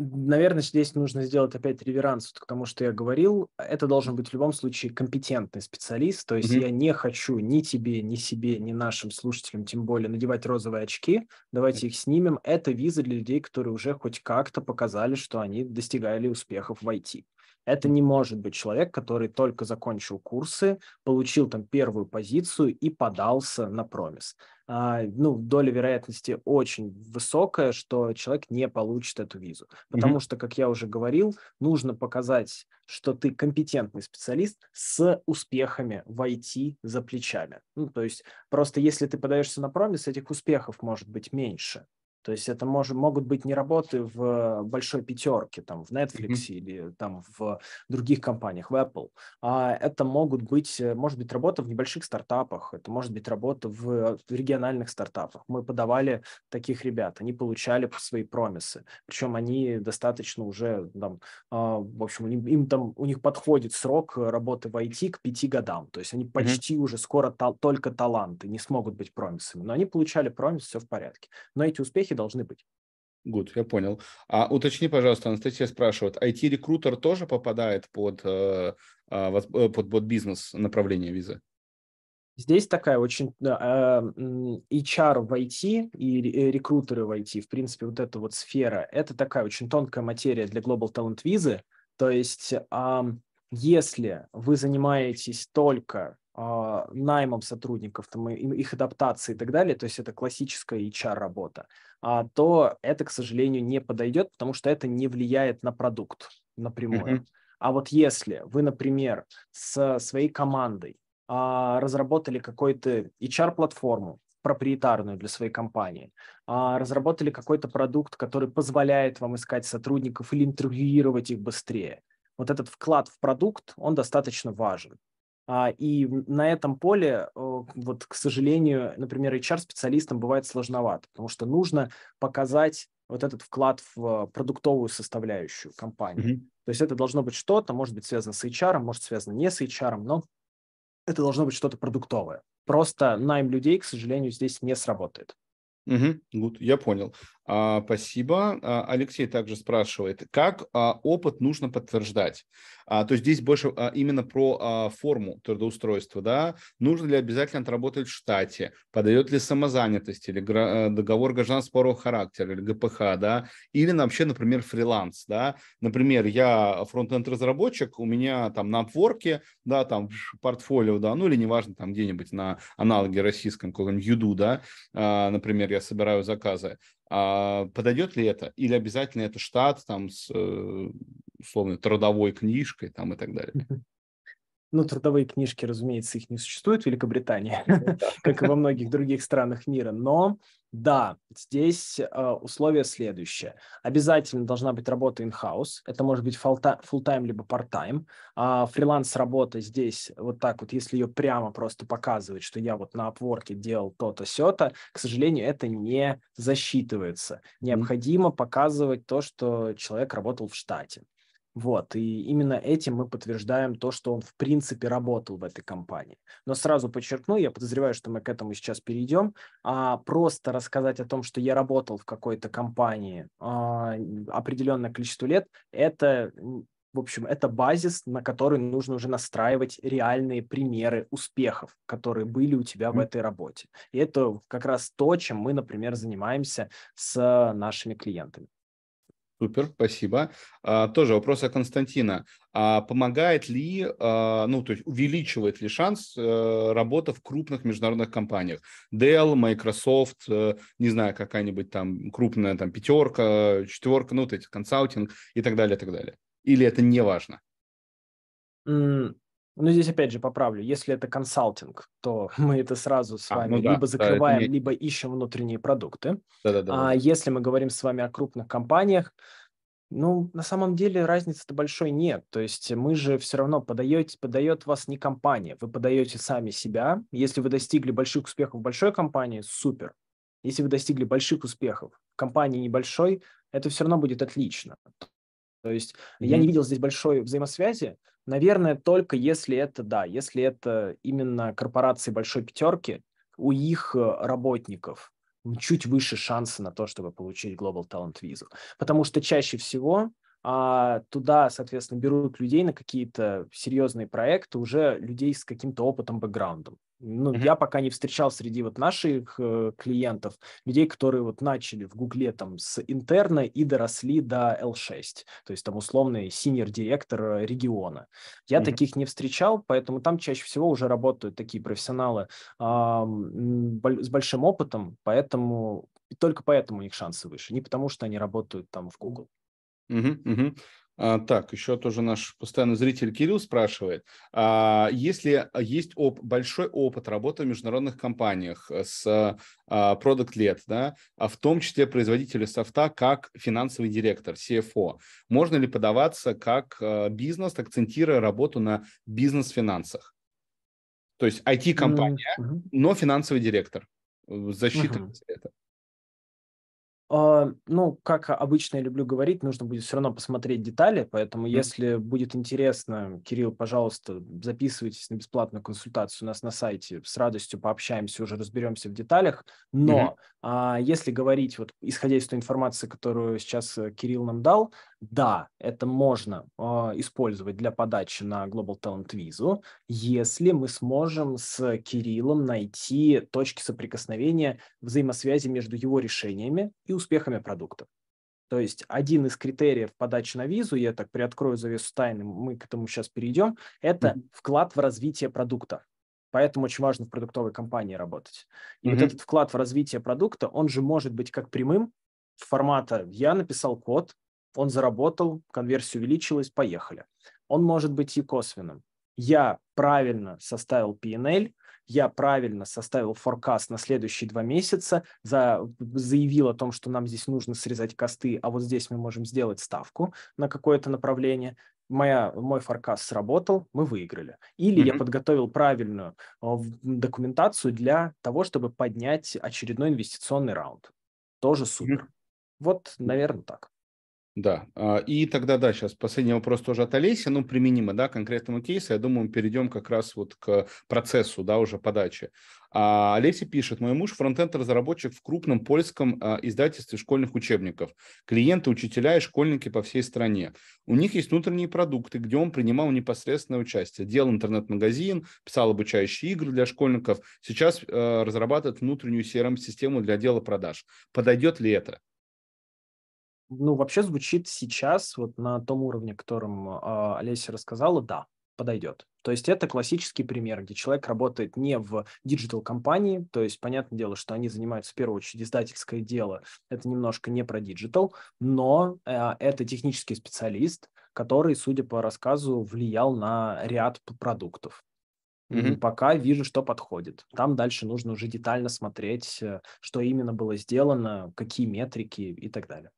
Наверное, здесь нужно сделать опять реверанс к тому, что я говорил. Это должен быть в любом случае компетентный специалист. То есть mm-hmm. я не хочу ни тебе, ни себе, ни нашим слушателям, тем более, надевать розовые очки. Давайте mm-hmm. их снимем. Это виза для людей, которые уже хоть как-то показали, что они достигали успехов в IT. Это не может быть человек, который только закончил курсы, получил там первую позицию и подался на промис. А, ну, доля вероятности очень высокая, что человек не получит эту визу. Потому mm-hmm. что, как я уже говорил, нужно показать, что ты компетентный специалист с успехами в IT за плечами. Ну, то есть просто если ты подаешься на промис, этих успехов может быть меньше. То есть это мож, могут быть не работы в большой пятерке, там в Netflix mm-hmm. или там в других компаниях, в Apple, а это могут быть, э, может быть работа в небольших стартапах, это может быть работа в региональных стартапах. Мы подавали таких ребят, они получали свои промисы, причем они достаточно уже, там, а, в общем, им, там у них подходит срок работы в IT к пяти годам, то есть они почти mm-hmm. уже скоро та- только таланты не смогут быть промисами, но они получали промис, все в порядке. Но эти успехи должны быть. Гуд, я понял. А уточни, пожалуйста, Анастасия спрашивает, IT-рекрутер тоже попадает под, э, а, э, под, под бизнес направление визы? Здесь такая очень HR а, в IT и э, рекрутеры в IT, в принципе, вот эта вот сфера, это такая очень тонкая материя для Global Talent визы. То есть, если вы занимаетесь только а, наймом сотрудников, там, их адаптации и так далее, то есть это классическая HR-работа, а то это, к сожалению, не подойдет, потому что это не влияет на продукт напрямую. Mm-hmm. А вот если вы, например, с своей командой а, разработали какую-то HR-платформу, проприетарную для своей компании, разработали какой-то продукт, который позволяет вам искать сотрудников или интервьюировать их быстрее, вот этот вклад в продукт, он достаточно важен. А, и на этом поле, вот, к сожалению, например, HR-специалистам бывает сложновато, потому что нужно показать вот этот вклад в а, продуктовую составляющую компании. Mm-hmm. То есть это должно быть что-то, может быть связано с HR, может связано не с HR, но это должно быть что-то продуктовое. Просто найм людей, к сожалению, здесь не сработает. Угу, good, я понял. А, спасибо. А, Алексей также спрашивает, как а, опыт нужно подтверждать? То есть здесь больше именно про форму трудоустройства. Да? Нужно ли обязательно отработать в штате? Подает ли самозанятость или э, договор граждан спорного характера или ГПХ? Да? Или вообще, например, фриланс? Да? Например, я фронтенд-разработчик, у меня там на Upwork, да, там портфолио, да, ну или неважно, там где-нибудь на аналоге российском, каком-нибудь Юду, да, например, я собираю заказы. А подойдет ли это? Или обязательно это штат там с э, условно трудовой книжкой там и так далее? Ну, трудовые книжки, разумеется, их не существует в Великобритании, ну как и во многих других странах мира, но да, здесь э, условие следующее. Обязательно должна быть работа in-house. Это может быть full-time либо part-time. А, фриланс-работа здесь вот так вот, если ее прямо просто показывать, что я вот на Upwork делал то-то, сё-то, к сожалению, это не засчитывается. Необходимо mm-hmm. показывать то, что человек работал в штате. Вот, и именно этим мы подтверждаем то, что он в принципе работал в этой компании. Но сразу подчеркну, я подозреваю, что мы к этому сейчас перейдем, а просто рассказать о том, что я работал в какой-то компании а, определенное количество лет, это в общем, это базис, на который нужно уже настраивать реальные примеры успехов, которые были у тебя в этой работе. И это как раз то, чем мы, например, занимаемся с нашими клиентами. Супер, спасибо. А, тоже вопрос от Константина. А помогает ли, а, ну, то есть увеличивает ли шанс а, работа в крупных международных компаниях? Dell, Microsoft, а, не знаю, какая-нибудь там крупная там пятерка, четверка, ну, вот эти консалтинг и так далее, и так далее. Или это не важно? Ну, здесь опять же поправлю. Если это консалтинг, то мы это сразу с а, вами ну да, либо закрываем, да, не... либо ищем внутренние продукты. Да-да-да. А если мы говорим с вами о крупных компаниях, ну, на самом деле разницы-то большой нет. То есть мы же все равно подаете, подает вас не компания, вы подаете сами себя. Если вы достигли больших успехов в большой компании, супер. Если вы достигли больших успехов в компании небольшой, это все равно будет отлично. То есть mm-hmm. я не видел здесь большой взаимосвязи, Наверное, только если это, да, если это именно корпорации большой пятерки, у их э, работников чуть выше шансы на то, чтобы получить Global Talent визу. Потому что чаще всего а туда, соответственно, берут людей на какие-то серьезные проекты, уже людей с каким-то опытом, бэкграундом. Ну, mm-hmm. я пока не встречал среди вот наших э, клиентов людей, которые вот начали в Гугле там с интерна и доросли до L6, то есть там условный синьор-директор э, региона. Я mm-hmm. таких не встречал, поэтому там чаще всего уже работают такие профессионалы э, с большим опытом, поэтому и только поэтому у них шансы выше, не потому что они работают там в Google. Угу, угу. А, так, еще тоже наш постоянный зритель Кирилл спрашивает, а, если а, есть оп- большой опыт работы в международных компаниях э, с а, Product Led, да, а в том числе производители софта, как финансовый директор, CFO, можно ли подаваться как э, бизнес, акцентируя работу на бизнес-финансах? То есть IT-компания, ну, mm-hmm. но финансовый директор. Э, засчитывается mm-hmm. это? А, ну, как обычно я люблю говорить, нужно будет все равно посмотреть детали, поэтому mm. если будет интересно, Кирилл, пожалуйста, записывайтесь на бесплатную консультацию у нас на сайте, с радостью пообщаемся, уже разберемся в деталях, но а если говорить, вот, исходя из той информации, которую сейчас э, Кирилл нам дал, да, это можно э, использовать для подачи на Global Talent визу, если мы сможем с Кириллом найти точки соприкосновения взаимосвязи между его решениями и успехами продукта. То есть один из критериев подачи на визу, я так приоткрою завесу тайны, мы к этому сейчас перейдем, это mm-hmm. вклад в развитие продукта. Поэтому очень важно в продуктовой компании работать. И mm-hmm. вот этот вклад в развитие продукта, он же может быть как прямым формата «я написал код, он заработал, конверсия увеличилась, поехали». Он может быть и косвенным. Я правильно составил P&L, я правильно составил форкаст на следующие два месяца, за, заявил о том, что нам здесь нужно срезать косты, а вот здесь мы можем сделать ставку на какое-то направление моя, мой фаркаст сработал, мы выиграли. Или mm-hmm. я подготовил правильную а, документацию для того, чтобы поднять очередной инвестиционный раунд. Тоже супер. Mm-hmm. Вот, наверное, так. Да, а, и тогда, да, сейчас последний вопрос тоже от Олеси, ну, применимо, да, к конкретному кейсу, я думаю, мы перейдем как раз вот к процессу, да, уже подачи. А Олеся пишет, мой муж фронтенд-разработчик в крупном польском а, издательстве школьных учебников. Клиенты, учителя и школьники по всей стране. У них есть внутренние продукты, где он принимал непосредственное участие. Делал интернет-магазин, писал обучающие игры для школьников. Сейчас а, разрабатывает внутреннюю CRM-систему для отдела продаж. Подойдет ли это? ну, вообще звучит сейчас вот на том уровне, о котором э, Олеся рассказала, да, подойдет. То есть это классический пример, где человек работает не в диджитал-компании, то есть понятное дело, что они занимаются в первую очередь издательское дело, это немножко не про диджитал, но э, это технический специалист, который, судя по рассказу, влиял на ряд продуктов. Mm-hmm. Пока вижу, что подходит. Там дальше нужно уже детально смотреть, э, что именно было сделано, какие метрики и так далее.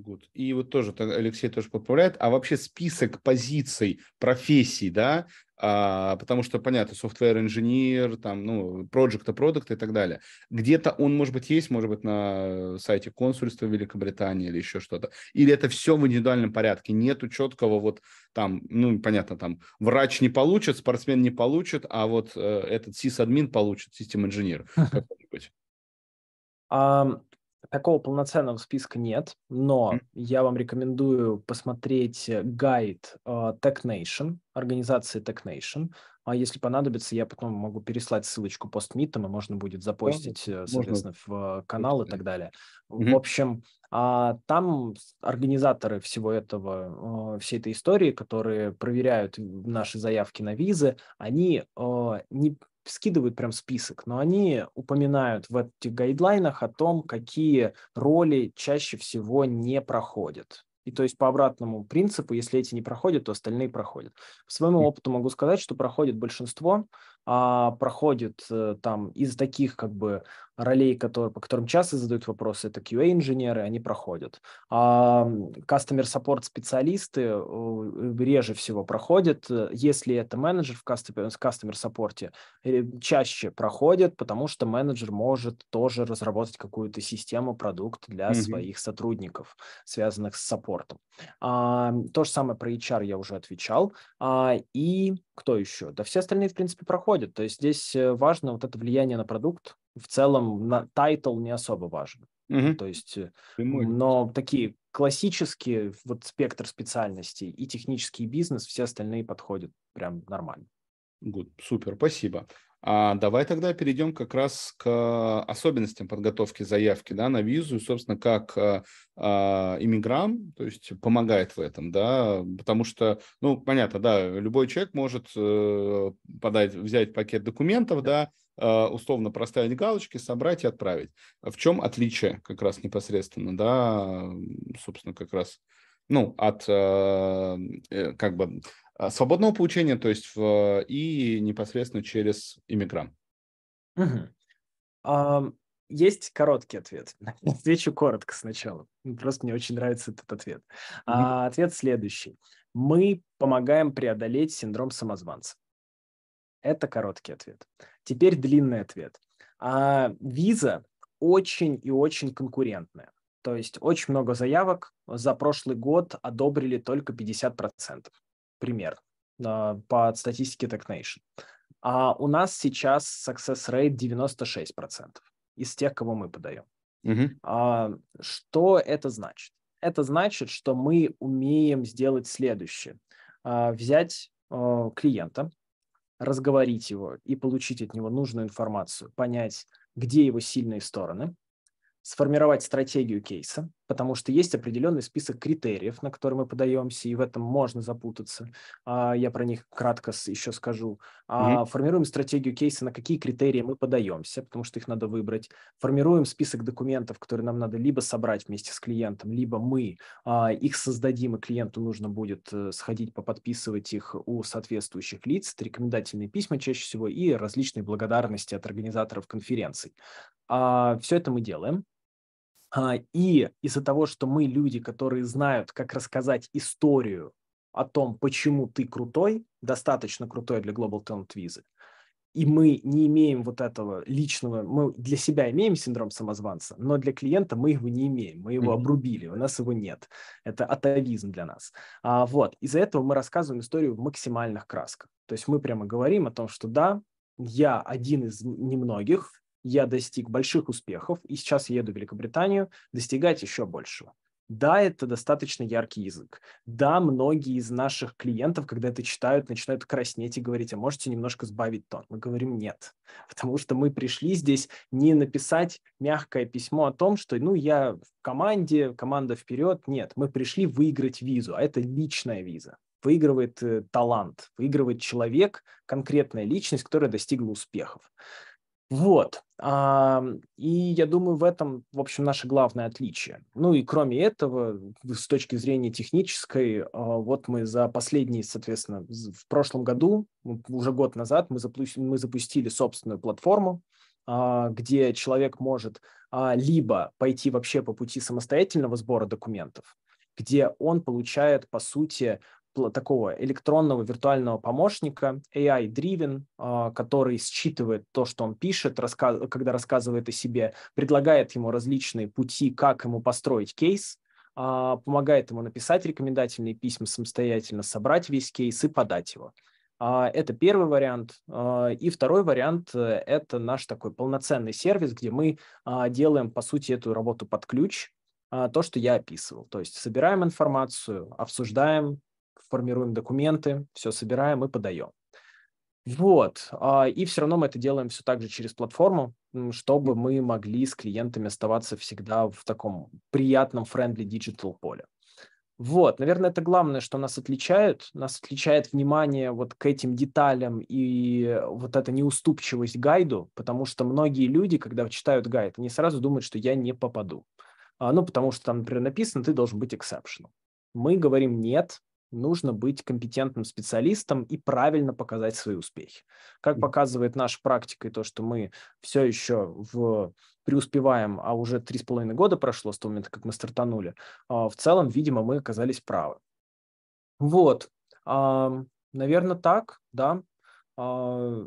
Good. И вот тоже Алексей тоже поправляет. А вообще список позиций, профессий, да, а, потому что, понятно, software инженер, там, ну, проекта, продукт и так далее. Где-то он, может быть, есть, может быть, на сайте консульства Великобритании или еще что-то. Или это все в индивидуальном порядке, нету четкого вот там, ну, понятно, там, врач не получит, спортсмен не получит, а вот э, этот сисадмин получит, систем инженер какой-нибудь такого полноценного списка нет, но mm-hmm. я вам рекомендую посмотреть э, гайд э, Tech Nation, организации Tech Nation. А если понадобится, я потом могу переслать ссылочку постмитом, и можно будет запостить, да, э, соответственно, в канал и так далее. Mm-hmm. В общем, а там организаторы всего этого, всей этой истории, которые проверяют наши заявки на визы, они не скидывают прям список, но они упоминают в этих гайдлайнах о том, какие роли чаще всего не проходят. И то есть по обратному принципу, если эти не проходят, то остальные проходят. По своему опыту могу сказать, что проходит большинство, а, проходит э, там из таких как бы ролей, которые, по которым часто задают вопросы, это QA-инженеры, они проходят. А customer support специалисты э, реже всего проходят. Э, если это менеджер в customer, customer support, чаще проходят, потому что менеджер может тоже разработать какую-то систему, продукт для mm-hmm. своих сотрудников, связанных с саппортом. А, то же самое про HR я уже отвечал. А, и кто еще? Да все остальные, в принципе, проходят происходит. То есть здесь э, важно вот это влияние на продукт. В целом на тайтл не особо важен. Угу. То есть, э, но такие классические, вот спектр специальностей и технический бизнес, все остальные подходят прям нормально. Good, супер, спасибо. А давай тогда перейдем как раз к особенностям подготовки заявки да, на визу, и, собственно, как э, а, иммигрант, то есть помогает в этом, да, потому что, ну, понятно, да, любой человек может э, подать, взять пакет документов, да, э, условно проставить галочки, собрать и отправить. В чем отличие как раз непосредственно, да, собственно, как раз ну, от, как бы, а, свободного получения, то есть в, и непосредственно через иммигрант. Угу. А, есть короткий ответ. Отвечу коротко сначала. Просто мне очень нравится этот ответ. А, ответ следующий. Мы помогаем преодолеть синдром самозванца. Это короткий ответ. Теперь длинный ответ. А, виза очень и очень конкурентная. То есть очень много заявок. За прошлый год одобрили только 50% пример а, по статистике TechNation. А у нас сейчас success rate 96% из тех, кого мы подаем. Угу. А, что это значит? Это значит, что мы умеем сделать следующее. А, взять а, клиента, разговорить его и получить от него нужную информацию, понять, где его сильные стороны, сформировать стратегию кейса, потому что есть определенный список критериев, на которые мы подаемся, и в этом можно запутаться. А, я про них кратко еще скажу. Mm-hmm. Формируем стратегию кейса, на какие критерии мы подаемся, потому что их надо выбрать. Формируем список документов, которые нам надо либо собрать вместе с клиентом, либо мы а, их создадим, и клиенту нужно будет э, сходить поподписывать их у соответствующих лиц, это рекомендательные письма чаще всего и различные благодарности от организаторов конференций. Все это мы делаем. А, и из-за того, что мы люди, которые знают, как рассказать историю о том, почему ты крутой, достаточно крутой для Global Talent Visa, и мы не имеем вот этого личного, мы для себя имеем синдром самозванца, но для клиента мы его не имеем, мы его обрубили, у нас его нет. Это атовизм для нас. А, вот, из-за этого мы рассказываем историю в максимальных красках. То есть мы прямо говорим о том, что да, я один из немногих, я достиг больших успехов, и сейчас я еду в Великобританию достигать еще большего. Да, это достаточно яркий язык. Да, многие из наших клиентов, когда это читают, начинают краснеть и говорить, а можете немножко сбавить тон? Мы говорим нет, потому что мы пришли здесь не написать мягкое письмо о том, что ну я в команде, команда вперед. Нет, мы пришли выиграть визу, а это личная виза. Выигрывает э, талант, выигрывает человек, конкретная личность, которая достигла успехов. Вот. И я думаю, в этом, в общем, наше главное отличие. Ну и кроме этого, с точки зрения технической, а, вот мы за последние, соответственно, в прошлом году, уже год назад, мы запустили, мы запустили собственную платформу, а, где человек может а, либо пойти вообще по пути самостоятельного сбора документов, где он получает, по сути, такого электронного виртуального помощника, AI-driven, а, который считывает то, что он пишет, раска- когда рассказывает о себе, предлагает ему различные пути, как ему построить кейс, а, помогает ему написать рекомендательные письма самостоятельно, собрать весь кейс и подать его. А, это первый вариант. И второй вариант э, – это наш такой полноценный сервис, где мы делаем, по сути, эту работу под ключ, то, что я описывал. То есть собираем информацию, обсуждаем, формируем документы, все собираем и подаем. Вот, а, и все равно мы это делаем все так же через платформу, чтобы мы могли с клиентами оставаться всегда в таком приятном friendly digital поле. Вот, наверное, это главное, что нас отличает. Нас отличает внимание вот к этим деталям и вот эта неуступчивость гайду, потому что многие люди, когда читают гайд, они сразу думают, что я не попаду. А, ну, потому что там, например, написано, ты должен быть exceptional. Мы говорим нет, нужно быть компетентным специалистом и правильно показать свои успехи. Как показывает наша практика и то, что мы все еще в преуспеваем, а уже три с половиной года прошло с того момента, как мы стартанули, а, в целом, видимо, мы оказались правы. Вот, наверное, так, да. А,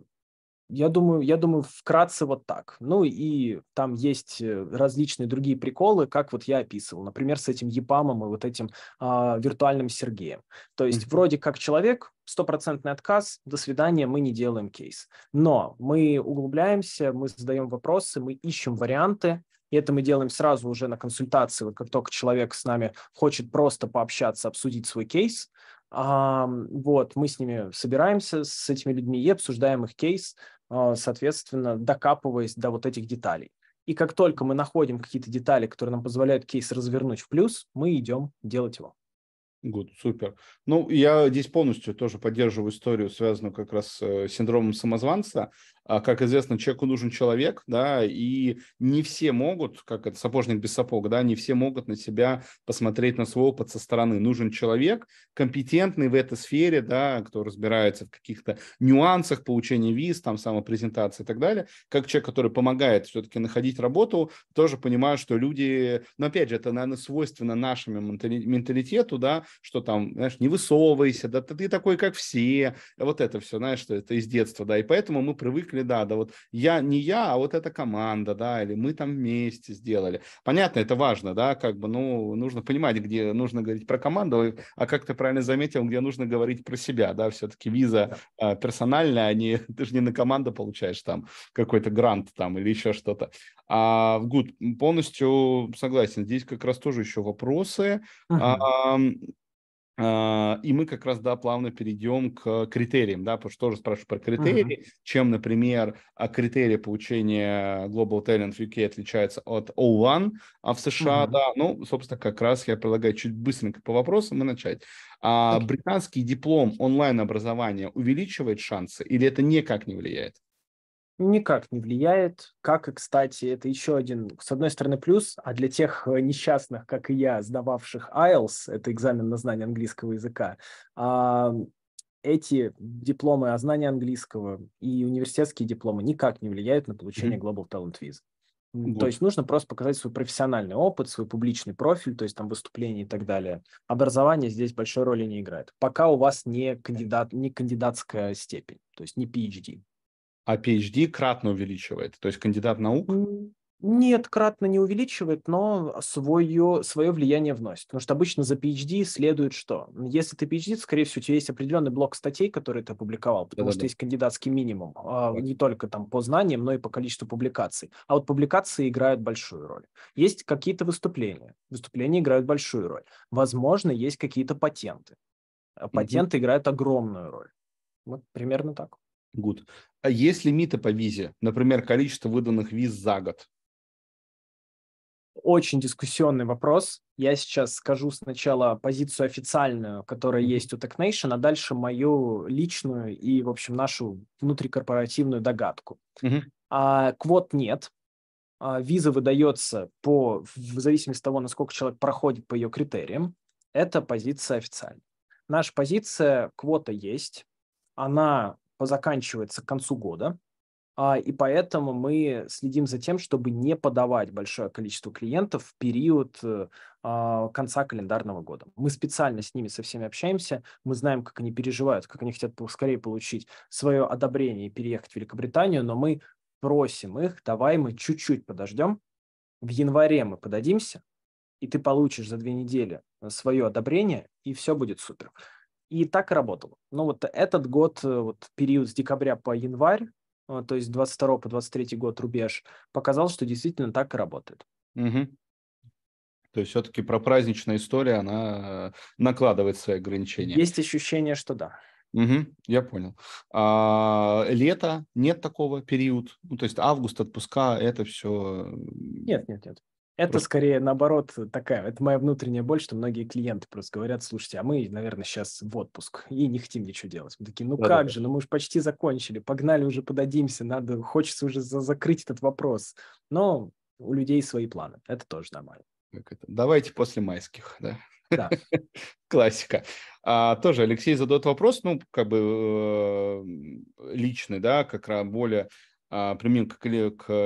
я думаю, я думаю, вкратце вот так. Ну и там есть э, различные другие приколы, как вот я описывал, например, с этим ЕПАМом и вот этим а, виртуальным Сергеем. То есть mm-hmm. вроде как человек, стопроцентный отказ, до свидания, мы не делаем кейс. Но мы углубляемся, мы задаем вопросы, мы ищем варианты, и это мы делаем сразу уже на консультации, вот как только человек с нами хочет просто пообщаться, обсудить свой кейс, вот, мы с ними собираемся, с этими людьми и обсуждаем их кейс, а, соответственно, докапываясь до вот этих деталей. И как только мы находим какие-то детали, которые нам позволяют кейс развернуть в плюс, мы идем делать его. Гуд, супер. Ну, я здесь полностью тоже поддерживаю историю, связанную как раз э, с синдромом самозванца. А, как известно, человеку нужен человек, да, и не все могут, как это сапожник без сапог, да, не все могут на себя посмотреть на свой опыт со стороны. Нужен человек, компетентный в этой сфере, да, кто разбирается в каких-то нюансах получения виз, там, самопрезентации и так далее, как человек, который помогает все-таки находить работу, тоже понимаю, что люди, но ну, опять же, это, наверное, свойственно нашему менталитету, да, что там, знаешь, не высовывайся, да, ты такой, как все, вот это все, знаешь, что это из детства, да, и поэтому мы привыкли возникли, да, да вот я не я, а вот эта команда, да, или мы там вместе сделали. Понятно, это важно, да, как бы, ну, нужно понимать, где нужно говорить про команду, э, а как ты правильно заметил, где нужно говорить про себя, да, все-таки виза да. А, персональная, а не, ты же не на команду получаешь там какой-то грант там или еще что-то. А, Гуд, полностью согласен, здесь как раз тоже еще вопросы. Ага. А, а, и мы как раз, да, плавно перейдем к критериям, да, потому что тоже спрашиваю про критерии, uh-huh. чем, например, а, критерии получения Global Talent в UK отличаются от O1 а в США, uh-huh. да, ну, собственно, как раз я предлагаю чуть быстренько по вопросам и начать. А okay. британский диплом онлайн-образования увеличивает шансы или это никак не влияет? никак не влияет. Как и, кстати, это еще один, с одной стороны, плюс, а для тех э, несчастных, как и я, сдававших IELTS, это экзамен на знание английского языка, а, эти дипломы о знании английского и университетские дипломы никак не влияют на получение Global Talent Visa. Вот. То есть нужно просто показать свой профессиональный опыт, свой публичный профиль, то есть там выступления и так далее. Образование здесь большой роли не играет. Пока у вас не, кандидат, не кандидатская степень, то есть не PhD а PhD кратно увеличивает. То есть кандидат наук нет, кратно не увеличивает, но свое, свое влияние вносит. Потому что обычно за PhD следует что? Если ты PhD, скорее всего, у тебя есть определенный блок статей, которые ты опубликовал, потому да, что да. есть кандидатский минимум, да. не только там по знаниям, но и по количеству публикаций. А вот публикации играют большую роль. Есть какие-то выступления. Выступления играют большую роль. Возможно, есть какие-то патенты. А патенты mm-hmm. играют огромную роль. Вот примерно так. Good. А есть лимиты по визе? Например, количество выданных виз за год? Очень дискуссионный вопрос. Я сейчас скажу сначала позицию официальную, которая есть у TechNation, а дальше мою личную и, в общем, нашу внутрикорпоративную догадку. uh А, квот нет. А, виза выдается по, в зависимости от того, насколько человек проходит по ее критериям. Это позиция официальная. Наша позиция, квота есть. Она заканчивается к концу года, а, и поэтому мы следим за тем, чтобы не подавать большое количество клиентов в период э, а, конца календарного года. Мы специально с ними со всеми общаемся, мы знаем, как они переживают, как они хотят скорее получить свое одобрение и переехать в Великобританию, но мы просим их, давай мы чуть-чуть подождем, в январе мы подадимся, и ты получишь за две недели э, свое одобрение, и все будет супер. И так и работало. Но вот этот год, э, вот период с декабря по январь, э, то есть 22 по 23 год рубеж, показал, что действительно так и работает. Угу. То есть все-таки про праздничная история, она э, накладывает свои ограничения. Есть ощущение, что да. Угу, я понял. А, лето нет такого период. Ну, то есть август, отпуска, это все. Нет, нет, нет. Это скорее, наоборот, такая, это моя внутренняя боль, что многие клиенты просто говорят, слушайте, а мы, наверное, сейчас в отпуск и не хотим ничего делать. Мы такие, ну да, как да. же, ну мы уже почти закончили, погнали уже подадимся, надо, хочется уже за закрыть этот вопрос. Но у людей свои планы, это тоже нормально. Как это? Давайте после майских, да? Да. Классика. А, тоже Алексей задает вопрос, ну, как бы э, личный, да, как раз более а, применим к, к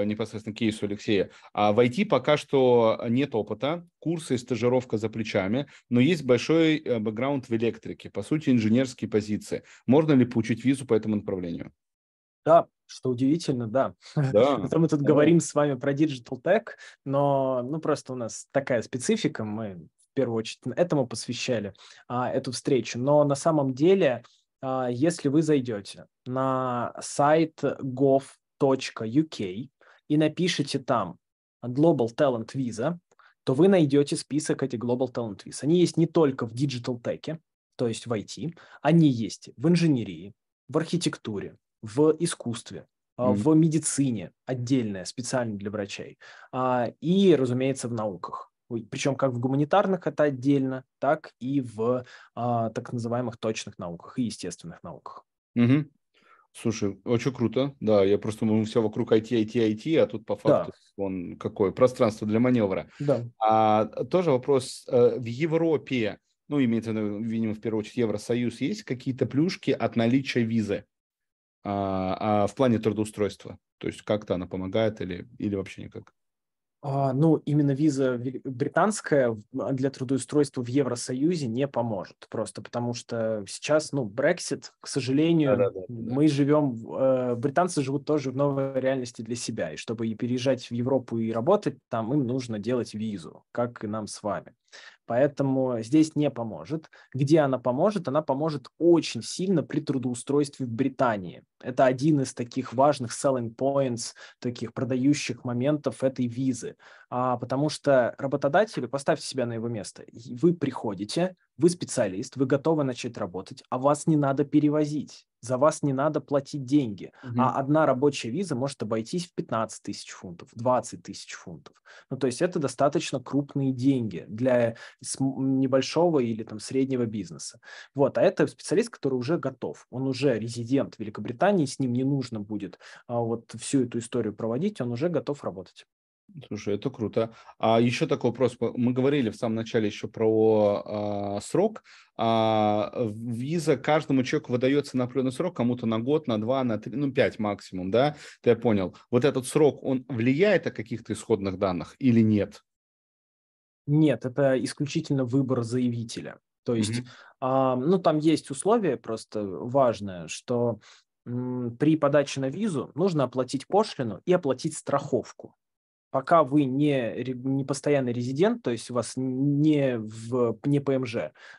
непосредственно кейсу Алексея. А в IT пока что нет опыта, курсы и стажировка за плечами, но есть большой э, бэкграунд в электрике, по сути, инженерские позиции. Можно ли получить визу по этому направлению? Да, что удивительно, да. да. Хотя мы тут да. Ну. говорим с вами про Digital Tech, но ну, просто у нас такая специфика, мы в первую очередь этому посвящали а, эту встречу. Но на самом деле, а, если вы зайдете на сайт gov global.uk и напишите там Global Talent Visa, то вы найдете список этих Global Talent Visa. Они есть не только в Digital Tech, то есть в IT, они есть в инженерии, в архитектуре, в искусстве, mm-hmm. в медицине, отдельная, специально для врачей, а, и, разумеется, в науках. Причем как в гуманитарных это отдельно, так и в а, так называемых точных науках и естественных науках. Угу. Слушай, очень круто, да, я просто, мы все вокруг IT, IT, IT, а тут по факту да. он какое, пространство для маневра. Да. А, тоже вопрос, э, в Европе, ну, имеется в виду, видимо, в первую очередь Евросоюз, есть какие-то плюшки от наличия визы а, а, в плане трудоустройства? То есть как-то она помогает или, или вообще никак? А, ну, именно виза британская а, для трудоустройства в Евросоюзе не поможет, просто потому что сейчас, ну, Brexit, к сожалению, да, да, да, мы живем, э, британцы живут тоже в новой реальности для себя, и чтобы переезжать в Европу и работать там, им нужно делать визу, как и нам с вами. Поэтому здесь не поможет. Где она поможет? Она поможет очень сильно при трудоустройстве в Британии. Это один из таких важных selling points, таких продающих моментов этой визы. А, потому что работодателю, поставьте себя на его место, вы приходите, вы специалист, вы готовы начать работать, а вас не надо перевозить, за вас не надо платить деньги. mm А одна рабочая виза может обойтись в 15 тысяч фунтов, 20 тысяч фунтов. Ну, то есть это достаточно крупные деньги для небольшого или там среднего бизнеса. Вот, а это специалист, который уже готов, он уже резидент Великобритании, испытаний, с ним не нужно будет а, вот всю эту историю проводить, он уже готов работать. Слушай, это круто. А еще такой вопрос. Мы говорили в самом начале еще про э, срок. А, виза каждому человеку выдается на определенный срок, кому-то на год, на два, на три, ну, пять максимум, да? Ты я понял. Вот этот срок, он влияет на каких-то исходных данных или нет? Нет, это исключительно выбор заявителя. То есть, mm-hmm. а, ну, там есть условие просто важное, что при подаче на визу нужно оплатить пошлину и оплатить страховку. Пока вы не, не постоянный резидент, то есть у вас не, в, не ПМЖ,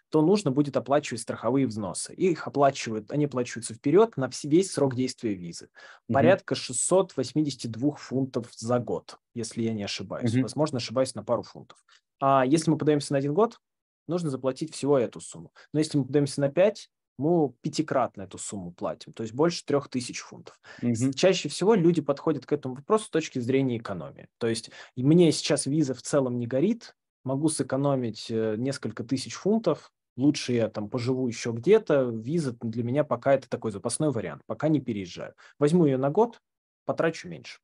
то нужно будет оплачивать страховые взносы. Их оплачивают, они оплачиваются вперед на весь срок действия визы. Порядка 682 фунтов за год, если я не ошибаюсь. Угу. Возможно, ошибаюсь на пару фунтов. А если мы подаемся на один год, нужно заплатить всего эту сумму. Но если мы подаемся на 5, мы пятикратно эту сумму платим, то есть больше трех тысяч фунтов. Угу. Чаще всего люди подходят к этому вопросу с точки зрения экономии. То есть мне сейчас виза в целом не горит, могу сэкономить э, несколько тысяч фунтов, лучше я там поживу еще где-то, виза для меня пока это такой запасной вариант, пока не переезжаю. Возьму ее на год, потрачу меньше.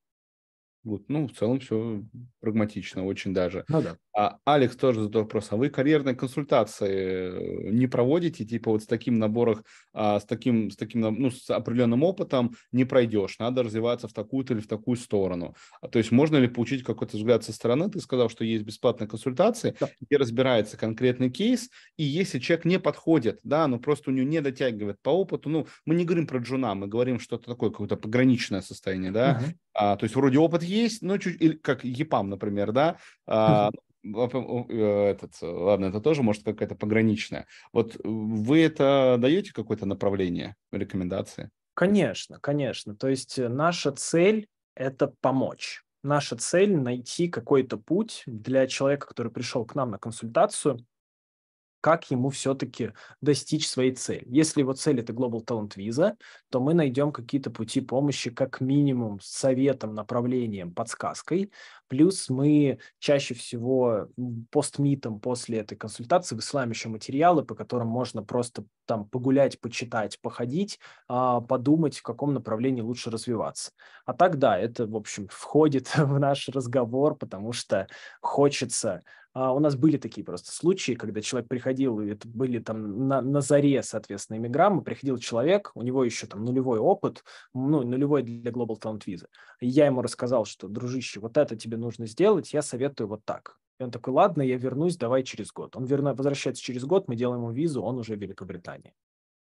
Вот, ну, в целом все прагматично, очень даже. Ну, да. а, Алекс тоже задал вопрос, а вы карьерные консультации э, не проводите? Типа вот с таким набором, а, с таким, с таким, ну, с определенным опытом не пройдешь, надо развиваться в такую-то или в такую сторону. А, то есть можно ли получить какой-то взгляд со стороны? Ты сказал, что есть бесплатные консультации, да. где разбирается конкретный кейс, и если человек не подходит, да, ну, просто у него не дотягивает по опыту, ну, мы не говорим про джуна, мы говорим что-то такое, какое-то пограничное состояние, да, угу. А, то есть вроде опыт есть, но чуть, или как ЕПАМ, например, да, а, ну, а э, этот, ладно, это тоже может какая-то пограничная. Вот вы это даете какое-то направление, рекомендации? Конечно, конечно. То есть э, наша цель – это помочь. Наша цель – найти какой-то путь для человека, который пришел к нам на консультацию, как ему все-таки достичь своей цели. Если его цель – это Global Talent Visa, то мы найдем какие-то пути помощи, как минимум, с советом, направлением, подсказкой, Плюс мы чаще всего постмитом после этой консультации высылаем еще материалы, по которым можно просто там погулять, почитать, походить, а, подумать, в каком направлении лучше развиваться. А так, да, это, в общем, входит в наш разговор, потому что хочется а, у нас были такие просто случаи, когда человек приходил, это были там на, на заре, соответственно, иммиграммы, приходил человек, у него еще там нулевой опыт, ну, нулевой для Global Talent Visa. я ему рассказал, что, дружище, вот это тебе тебе нужно сделать, я советую вот так. И он такой, ладно, я вернусь, давай через год. Он верно, возвращается через год, мы делаем ему визу, он уже в Великобритании.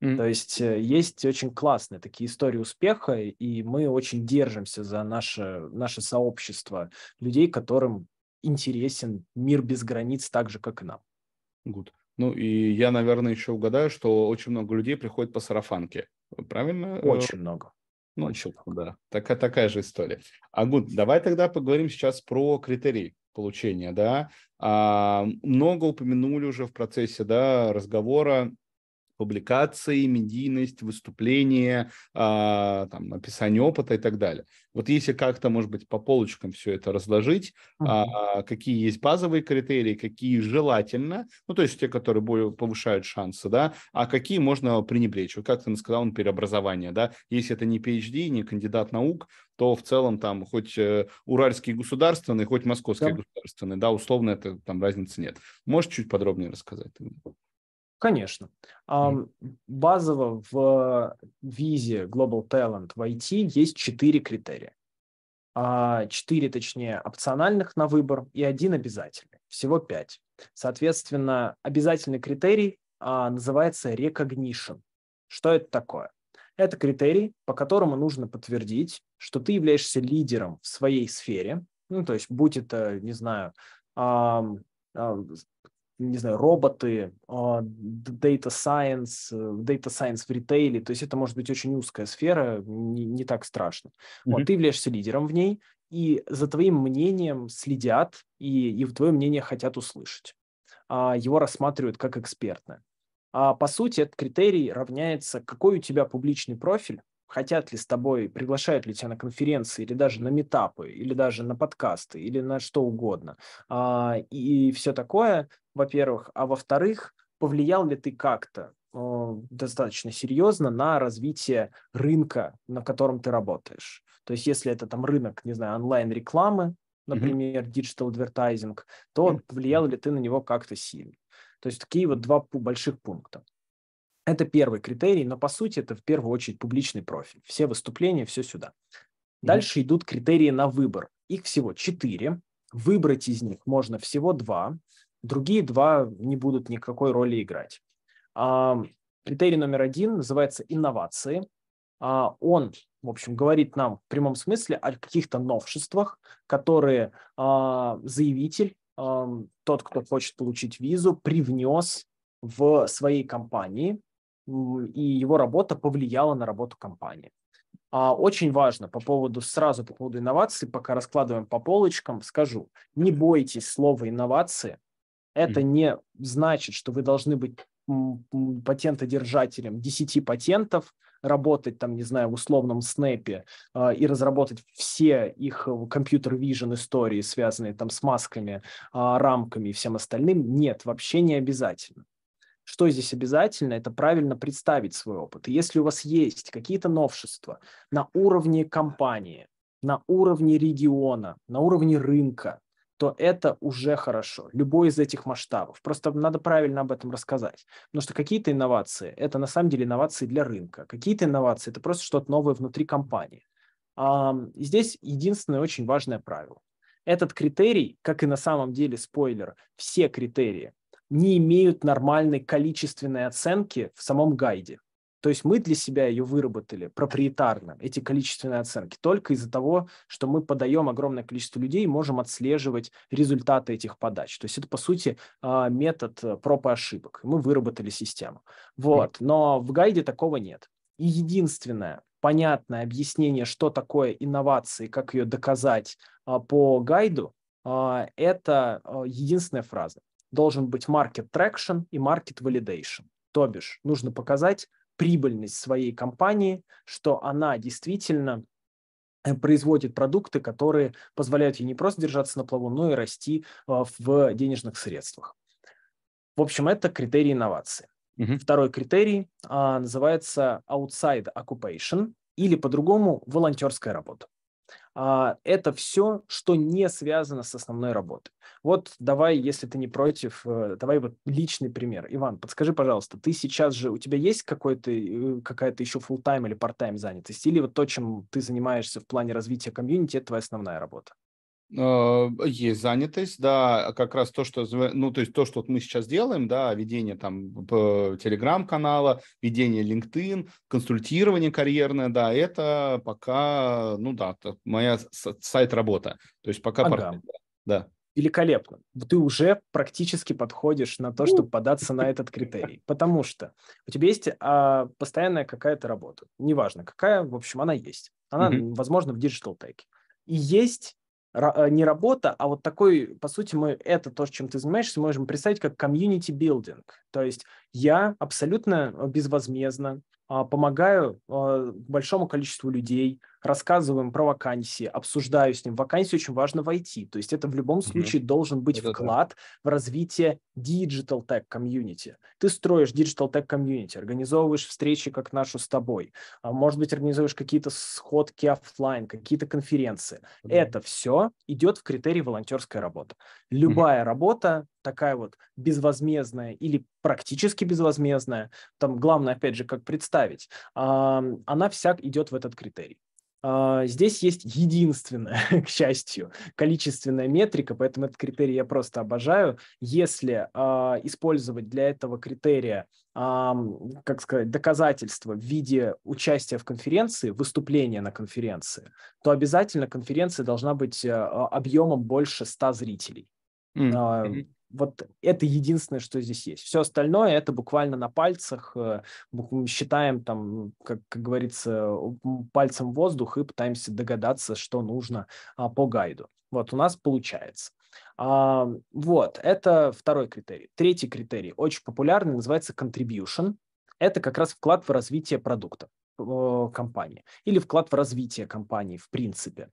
Mm-hmm. То есть э, есть очень классные такие истории успеха, и мы очень держимся за наше, наше сообщество людей, которым интересен мир без границ так же, как и нам. Good. Ну и я, наверное, еще угадаю, что очень много людей приходит по сарафанке. Правильно? Э, очень много. Ну Ночью, да. Так, такая же история. Агут, давай тогда поговорим сейчас про критерии получения, да. А, много упомянули уже в процессе, да, разговора публикации, медийность, выступления, а, там, описание опыта и так далее. Вот если как-то, может быть, по полочкам все это разложить, mm-hmm. а, какие есть базовые критерии, какие желательно, ну, то есть те, которые более повышают шансы, да, а какие можно пренебречь. Вот как ты сказал, он переобразование, да, если это не PhD, не кандидат наук, то в целом там хоть э, уральский государственный, хоть московский да. государственный, да, условно это там разницы нет. Можешь чуть подробнее рассказать? Конечно. Um, базово в визе Global Talent в IT есть четыре критерия. А, четыре, точнее, опциональных на выбор и один обязательный. Всего пять. Соответственно, обязательный критерий а, называется recognition. Что это такое? Это критерий, по которому нужно подтвердить, что ты являешься лидером в своей сфере. Ну, то есть, будь это, не знаю, а, а, не знаю, роботы, а, data science, э, data science в ритейле, то есть это может быть очень узкая сфера, не, не так страшно. Mm-hmm. Вот ты являешься лидером в ней, и за твоим мнением следят, и, и в твое мнение хотят услышать. А, его рассматривают как экспертное. А, по сути, этот критерий равняется, какой у тебя публичный профиль, хотят ли с тобой, приглашают ли тебя на конференции или даже на метапы, или даже на подкасты, или на что угодно. А, и, и все такое, во-первых. А во-вторых, повлиял ли ты как-то а, достаточно серьезно на развитие рынка, на котором ты работаешь. То есть, если это там рынок, не знаю, онлайн-рекламы, например, mm-hmm. digital advertising, то mm-hmm. повлиял ли ты на него как-то сильно? То есть такие вот два больших пункта. Это первый критерий, но по сути это в первую очередь публичный профиль. Все выступления, все сюда. Дальше идут критерии на выбор. Их всего четыре. Выбрать из них можно всего два. Другие два не будут никакой роли играть. А, критерий номер один называется инновации. А, он, в общем, говорит нам в прямом смысле о каких-то новшествах, которые а, заявитель, а, тот, кто хочет получить визу, привнес в своей компании и его работа повлияла на работу компании. А очень важно по поводу, сразу по поводу инноваций, пока раскладываем по полочкам, скажу, не бойтесь слова инновации. Это mm. не значит, что вы должны быть патентодержателем 10 патентов, работать там, не знаю, в условном снэпе э, и разработать все их э, компьютер-вижен истории, связанные там с масками, э, рамками и всем остальным. Нет, вообще не обязательно. Что здесь обязательно, это правильно представить свой опыт. И если у вас есть какие-то новшества на уровне компании, на уровне региона, на уровне рынка, то это уже хорошо. Любой из этих масштабов. Просто надо правильно об этом рассказать. Потому что какие-то инновации – это на самом деле инновации для рынка. Какие-то инновации – это просто что-то новое внутри компании. А, здесь единственное очень важное правило. Этот критерий, как и на самом деле спойлер, все критерии не имеют нормальной количественной оценки в самом гайде. То есть мы для себя ее выработали проприетарно, эти количественные оценки, только из-за того, что мы подаем огромное количество людей и можем отслеживать результаты этих подач. То есть это, по сути, а, метод э, проб и ошибок. Мы выработали систему. Вот. Но в гайде такого нет. И единственное понятное объяснение, что такое инновации, как ее доказать а, по гайду, а, это э, единственная фраза должен быть market traction и market validation. То бишь, нужно показать прибыльность своей компании, что она действительно э, производит продукты, которые позволяют ей не просто держаться на плаву, но и расти э, в денежных средствах. В общем, это критерий инновации. Угу. Второй критерий а, называется outside occupation или по-другому волонтерская работа. А, это все, что не связано с основной работой. Вот давай, если ты не против, э, давай вот личный пример. Иван, подскажи, пожалуйста, ты сейчас же, у тебя есть какой-то, э, какая-то еще full-time или part-time занятость? Или вот то, чем ты занимаешься в плане развития комьюнити, это твоя основная работа? Э, есть занятость, да, как раз то, что, ну, то есть то, что мы сейчас делаем, да, ведение там телеграм-канала, ведение LinkedIn, консультирование карьерное, да, это пока, ну да, моя сайт-работа, то есть пока... Ага. да. Великолепно. Ты уже практически подходишь на то, чтобы податься на этот критерий, потому что у тебя есть а, постоянная какая-то работа, неважно какая, в общем, она есть. Она, mm-hmm. возможно, в диджитал Tech. И есть Э, не работа, а вот такой, по сути, мы это то, чем ты занимаешься, можем представить как комьюнити-билдинг. То есть я абсолютно э, безвозмездно а, помогаю э, большому количеству людей, рассказываем про вакансии, обсуждаю с ним. Вакансии очень важно войти. То есть это в любом mm-hmm. случае должен быть да, вклад да. в развитие digital tech комьюнити. Ты строишь digital tech комьюнити, организовываешь встречи, как нашу с тобой. А, может быть, организуешь какие-то сходки офлайн, какие-то конференции. Mm-hmm. Это все идет в критерии волонтерская работа. Любая mm-hmm. работа такая вот безвозмездная или практически безвозмездная, там главное, опять же, как представить, она вся идет в этот критерий. А, здесь есть единственная, к счастью, количественная метрика, поэтому этот критерий я просто обожаю. Если а, использовать для этого критерия, как сказать, доказательства в виде участия в конференции, выступления на конференции, то обязательно конференция должна быть а, объемом больше 100 зрителей. Mm-hmm вот это единственное, что здесь есть. Все остальное это буквально на пальцах, э, считаем там, как, как говорится, пальцем воздух и пытаемся догадаться, что нужно а, по гайду. Вот у нас получается. А, вот, это второй критерий. Третий критерий, очень популярный, называется contribution. Это как раз вклад в развитие продукта э, компании или вклад в развитие компании в принципе.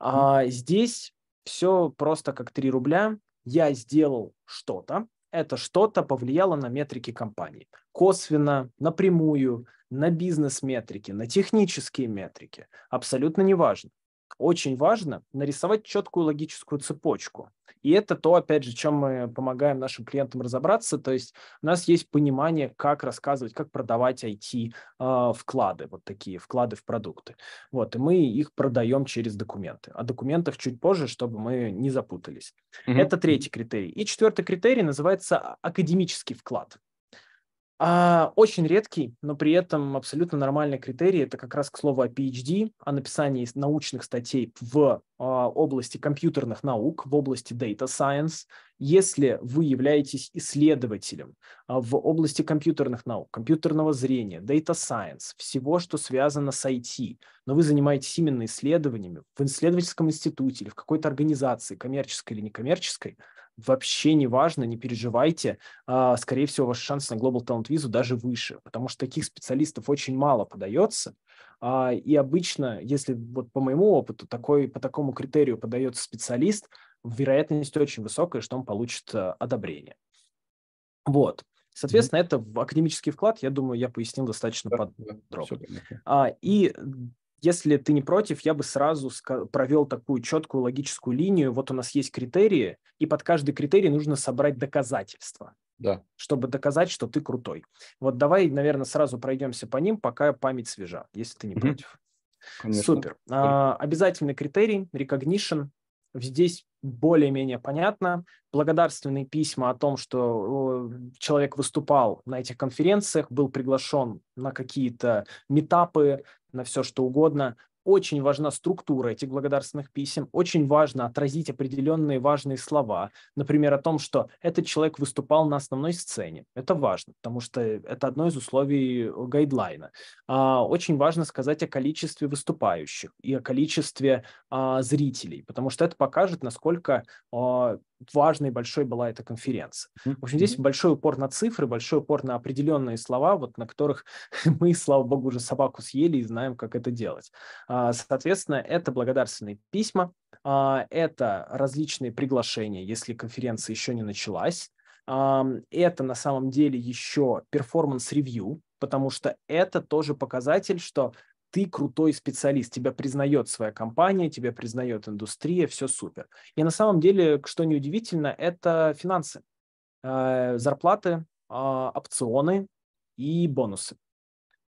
А, здесь все просто как 3 рубля я сделал что-то, это что-то повлияло на метрики компании. Косвенно, напрямую, на бизнес-метрики, на технические метрики. Абсолютно неважно. Очень важно нарисовать четкую логическую цепочку. И это то, опять же, чем мы помогаем нашим клиентам разобраться. То есть у нас есть понимание, как рассказывать, как продавать IT-вклады, а, вот такие вклады в продукты. Вот, и мы их продаем через документы. А документов чуть позже, чтобы мы не запутались. Угу. Это третий критерий. И четвертый критерий называется а, академический вклад. А, очень редкий, но при этом абсолютно нормальный критерий. Это как раз к слову о PhD, о написании научных статей в а, области компьютерных наук, в области Data Science. Если вы являетесь исследователем а, в области компьютерных наук, компьютерного зрения, Data Science, всего, что связано с IT, но вы занимаетесь именно исследованиями в исследовательском институте или в какой-то организации, коммерческой или некоммерческой – вообще не важно, не переживайте. А, скорее всего, ваш шанс на Global Talent Visa даже выше, потому что таких специалистов очень мало подается. А, и обычно, если вот по моему опыту, такой, по такому критерию подается специалист, вероятность очень высокая, что он получит а, одобрение. Вот. Соответственно, mm-hmm. это академический вклад, я думаю, я пояснил достаточно подробно. Да, а, и если ты не против, я бы сразу провел такую четкую логическую линию. Вот у нас есть критерии, и под каждый критерий нужно собрать доказательства, да. чтобы доказать, что ты крутой. Вот давай, наверное, сразу пройдемся по ним, пока память свежа, если ты не угу. против. Конечно. Супер. А, обязательный критерий, recognition, Здесь более-менее понятно. Благодарственные письма о том, что э, человек выступал на этих конференциях, был приглашен на какие-то метапы, на все что угодно. Очень важна структура этих благодарственных писем, очень важно отразить определенные важные слова, например, о том, что этот человек выступал на основной сцене. Это важно, потому что это одно из условий гайдлайна. А, очень важно сказать о количестве выступающих и о количестве а, зрителей, потому что это покажет, насколько а, важной большой была эта конференция. В общем, здесь большой упор на цифры, большой упор на определенные слова, вот на которых мы, слава богу, уже собаку съели и знаем, как это делать. А, соответственно, это благодарственные письма, а, это различные приглашения, если конференция еще не началась. А, это на самом деле еще перформанс-ревью, потому что это тоже показатель, что ты крутой специалист, тебя признает своя компания, тебя признает индустрия, все супер. И на самом деле, что неудивительно, это финансы, э, зарплаты, а, опционы и бонусы.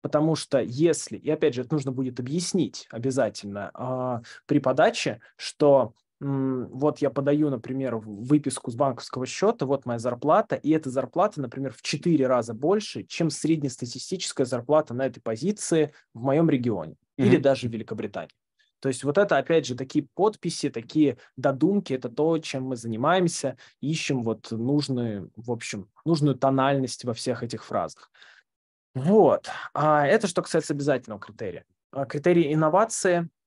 Потому что если, и опять же, это нужно будет объяснить обязательно а, при подаче, что вот я подаю, например, выписку с банковского счета, вот моя зарплата, и эта зарплата, например, в 4 раза больше, чем среднестатистическая зарплата на этой позиции в моем регионе mm-hmm. или даже в Великобритании. То есть вот это, опять же, такие подписи, такие додумки, это то, чем мы занимаемся, ищем вот нужную, в общем, нужную тональность во всех этих фразах. Вот. А это что касается обязательного критерия. А, критерий инновации –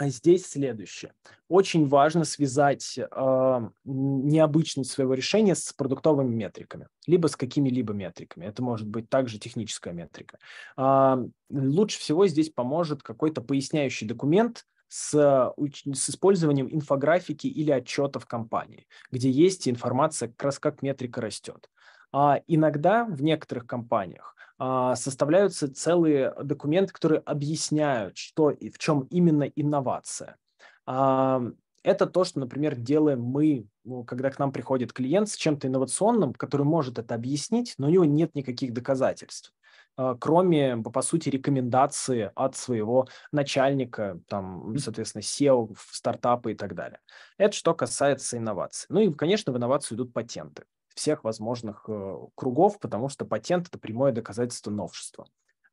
а здесь следующее. Очень важно связать э, необычность своего решения с продуктовыми метриками, либо с какими-либо метриками. Это может быть также техническая метрика. Э, лучше всего здесь поможет какой-то поясняющий документ, с, с использованием инфографики или отчетов компании, где есть информация как раз как метрика растет. А иногда в некоторых компаниях а, составляются целые документы, которые объясняют, что и в чем именно инновация. А, это то, что, например, делаем мы, ну, когда к нам приходит клиент с чем-то инновационным, который может это объяснить, но у него нет никаких доказательств а, кроме, по сути, рекомендации от своего начальника, там, соответственно, SEO, стартапы и так далее. Это что касается инноваций. Ну и, конечно, в инновацию идут патенты всех возможных э, кругов, потому что патент – это прямое доказательство новшества.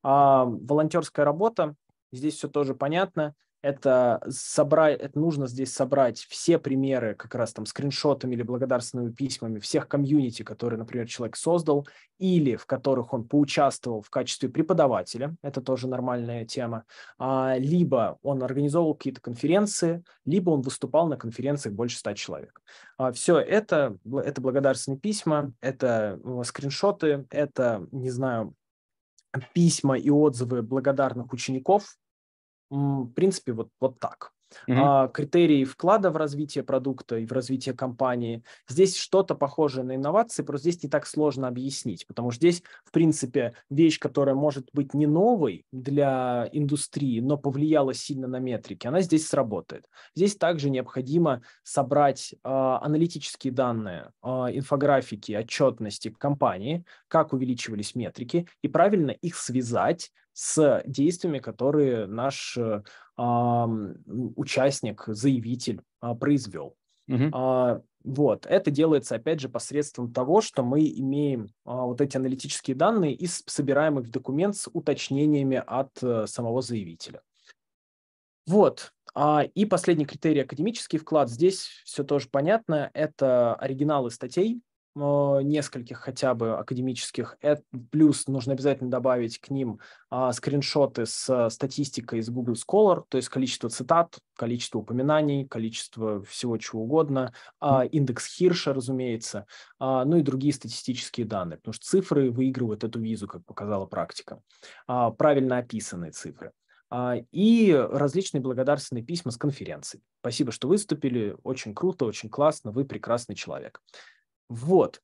А волонтерская работа, здесь все тоже понятно это собрать, это нужно здесь собрать все примеры как раз там скриншотами или благодарственными письмами всех комьюнити, которые, например, человек создал, или в которых он поучаствовал в качестве преподавателя, это тоже нормальная тема, а, либо он организовал какие-то конференции, либо он выступал на конференциях больше ста человек. А, все это, это благодарственные письма, это э, скриншоты, это, не знаю, письма и отзывы благодарных учеников, в принципе, вот, вот так. Uh-huh. А, критерии вклада в развитие продукта и в развитие компании. Здесь что-то похожее на инновации, просто здесь не так сложно объяснить, потому что здесь, в принципе, вещь, которая может быть не новой для индустрии, но повлияла сильно на метрики, она здесь сработает. Здесь также необходимо собрать э, аналитические данные, э, инфографики, отчетности компании, как увеличивались метрики, и правильно их связать с действиями, которые наш э, участник, заявитель а, произвел. Угу. А, вот. Это делается, опять же, посредством того, что мы имеем а, вот эти аналитические данные и собираем их в документ с уточнениями от а, самого заявителя. Вот. А, и последний критерий – академический вклад. Здесь все тоже понятно. Это оригиналы статей, нескольких хотя бы академических. Плюс нужно обязательно добавить к ним а, скриншоты с а, статистикой из Google Scholar, то есть количество цитат, количество упоминаний, количество всего чего угодно, а, индекс Хирша, разумеется, а, ну и другие статистические данные, потому что цифры выигрывают эту визу, как показала практика, а, правильно описанные цифры а, и различные благодарственные письма с конференций. Спасибо, что выступили, очень круто, очень классно, вы прекрасный человек. Вот.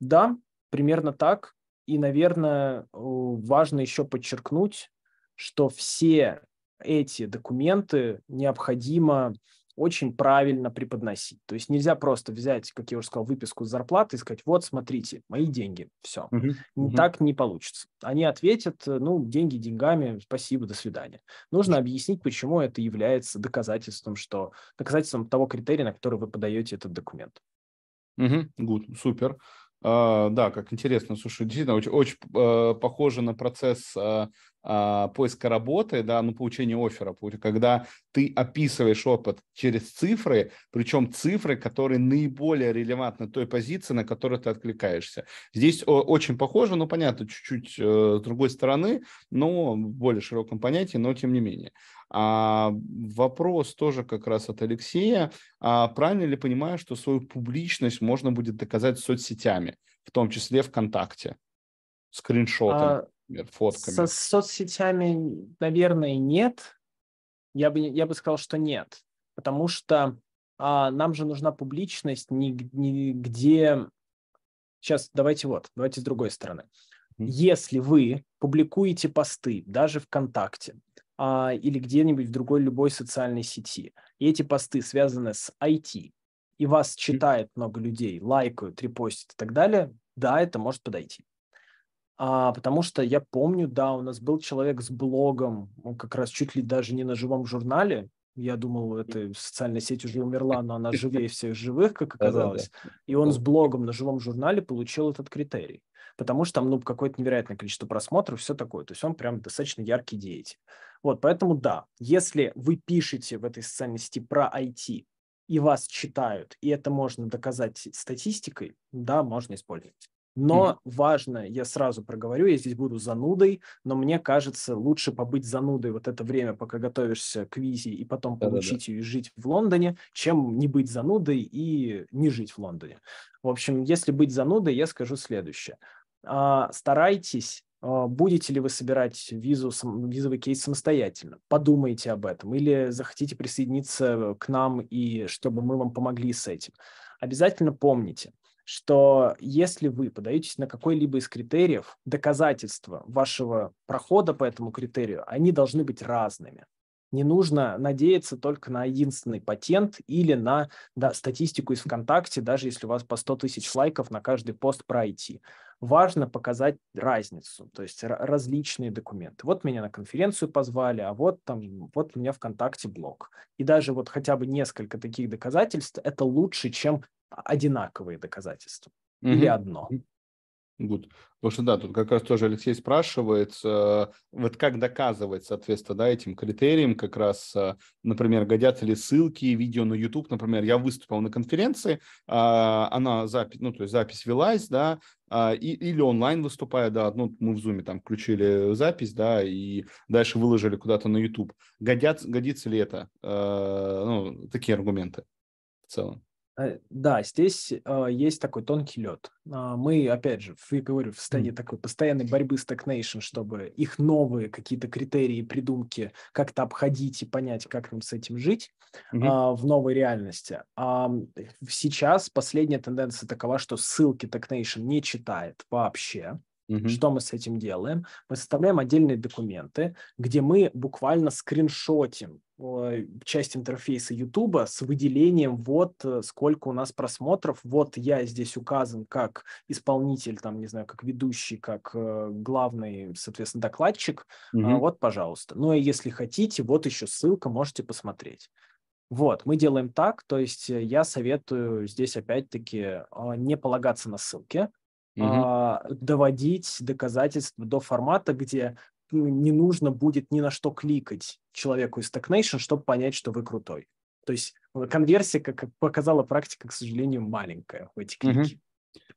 Да, примерно так. И, наверное, важно еще подчеркнуть, что все эти документы необходимо очень правильно преподносить. То есть нельзя просто взять, как я уже сказал, выписку с зарплаты и сказать, вот, смотрите, мои деньги, все. Угу, угу. Так не получится. Они ответят, э, ну, деньги деньгами, спасибо, до свидания. Нужно Хорошо. объяснить, почему это является доказательством, что доказательством того критерия, на который вы подаете этот документ. Угу, good, супер. А, да, как интересно, слушай, действительно, очень, очень э, похоже на процесс э, э, поиска работы, да, ну, получения оффера, когда ты описываешь опыт через цифры, причем цифры, которые наиболее релевантны той позиции, на которую ты откликаешься. Здесь о, очень похоже, но понятно, чуть-чуть э, с другой стороны, но в более широком понятии, но тем не менее. А, вопрос тоже как раз от Алексея. А, правильно ли понимаю, что свою публичность можно будет доказать соцсетями, в том числе ВКонтакте, скриншотом, а, например, фотками? Со соцсетями, наверное, нет. Я бы, я бы сказал, что нет. Потому что а, нам же нужна публичность нигде. Сейчас давайте вот, давайте с другой стороны. Если вы публикуете посты даже ВКонтакте, а, или где-нибудь в другой любой социальной сети. И эти посты связаны с IT, и вас читает много людей, лайкают, репостят и так далее, да, это может подойти. А, потому что я помню, да, у нас был человек с блогом, он как раз чуть ли даже не на живом журнале, я думал, эта социальная сеть уже умерла, но она живее всех живых, как оказалось. И он с блогом на живом журнале получил этот критерий. Потому что там ну, какое-то невероятное количество просмотров, все такое. То есть он прям достаточно яркий деятель. Вот, поэтому да, если вы пишете в этой социальной сети про IT, и вас читают, и это можно доказать статистикой, да, можно использовать. Но важно, я сразу проговорю, я здесь буду занудой, но мне кажется, лучше побыть занудой вот это время, пока готовишься к визе и потом Да-да-да. получить ее и жить в Лондоне, чем не быть занудой и не жить в Лондоне. В общем, если быть занудой, я скажу следующее. А, старайтесь а, Будете ли вы собирать визу, визовый кейс самостоятельно? Подумайте об этом. Или захотите присоединиться к нам, и чтобы мы вам помогли с этим. Обязательно помните – что если вы подаетесь на какой-либо из критериев, доказательства вашего прохода по этому критерию, они должны быть разными. Не нужно надеяться только на единственный патент или на да, статистику из ВКонтакте, даже если у вас по 100 тысяч лайков на каждый пост про IT. Важно показать разницу, то есть различные документы. Вот меня на конференцию позвали, а вот там, вот у меня ВКонтакте блог. И даже вот хотя бы несколько таких доказательств, это лучше, чем а, одинаковые доказательства угу. или одно. Good. Потому что, да, тут как раз тоже Алексей спрашивает, э, вот как доказывать, соответственно, да, этим критериям как раз, э, например, годятся ли ссылки, и видео на YouTube, например, я выступал на конференции, а, она запись, ну, то есть запись велась, да, а, и, или онлайн выступая, да, ну, мы в Zoom там включили запись, да, и дальше выложили куда-то на YouTube. Годятся, годится ли это? Э, ну, такие аргументы в целом. Э, да, здесь э, есть такой тонкий лед. Э, мы, опять же, в, говорю, в стадии mm. такой постоянной борьбы с Stagnation, чтобы их новые какие-то критерии, придумки как-то обходить и понять, как нам с этим жить mm-hmm. э, в новой реальности. А сейчас последняя тенденция такова, что ссылки Stagnation не читает вообще. Угу. Что мы с этим делаем? Мы составляем отдельные документы, где мы буквально скриншотим э, часть интерфейса YouTube с выделением вот э, сколько у нас просмотров, вот я здесь указан как исполнитель, там, не знаю, как ведущий, как э, главный, соответственно, докладчик, угу. а, вот, пожалуйста. Ну и если хотите, вот еще ссылка, можете посмотреть. Вот, мы делаем так, то есть я советую здесь опять-таки не полагаться на ссылки, угу. доводить доказательства до формата, где не нужно будет ни на что кликать человеку из Stagnation, чтобы понять, что вы крутой. То есть э, конверсия, как показала практика, к сожалению, маленькая в эти клики. Угу.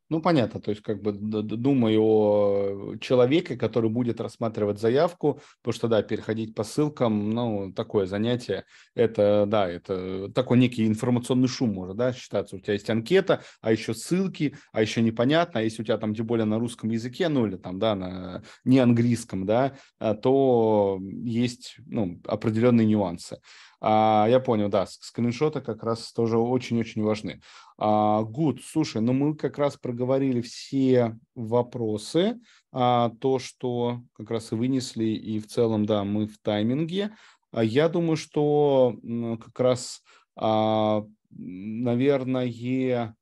Ну, понятно, то есть как бы думаю о человеке, который будет рассматривать заявку, потому что, да, переходить по ссылкам, ну, такое занятие, это, да, это такой некий информационный шум может, да, считаться. У тебя есть анкета, а еще ссылки, а еще непонятно, а если у тебя там тем более на русском языке, ну, или там, да, на не английском, да, а, то есть, ну, определенные нюансы. А, я понял, да, скриншоты как раз тоже очень-очень важны. А, слушай, ну мы как раз проговорили все вопросы, а, то, что как раз и вынесли, и в целом, да, мы в тайминге. А я думаю, что ну, как раз, а, наверное,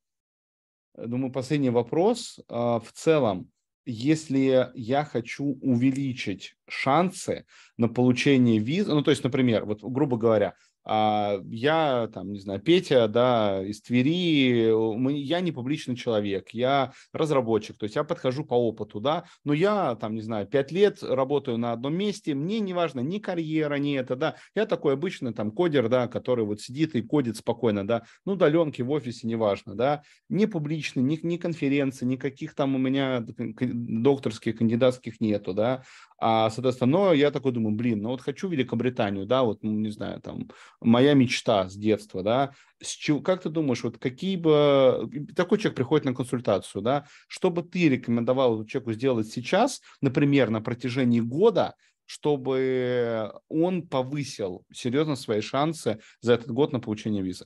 думаю, последний вопрос а, в целом если я хочу увеличить шансы на получение визы, ну, то есть, например, вот, грубо говоря, а я, там, не знаю, Петя, да, из Твери, мы я не публичный человек, я разработчик, то есть я подхожу по опыту, да, но я, там, не знаю, пять лет работаю на одном месте, мне не важно ни карьера, ни это, да, я такой обычный, там, кодер, да, который вот сидит и кодит спокойно, да, ну, удаленки в офисе, неважно, да, не публичный, ни, ни конференции, никаких там у меня докторских, кандидатских нету, да, а, соответственно, но я такой думаю, блин, ну вот хочу Великобританию, да, вот, ну, не знаю, там, моя мечта с детства, да, с чего, как ты думаешь, вот какие бы, такой человек приходит на консультацию, да, что бы ты рекомендовал человеку сделать сейчас, например, на протяжении года, чтобы он повысил серьезно свои шансы за этот год на получение визы?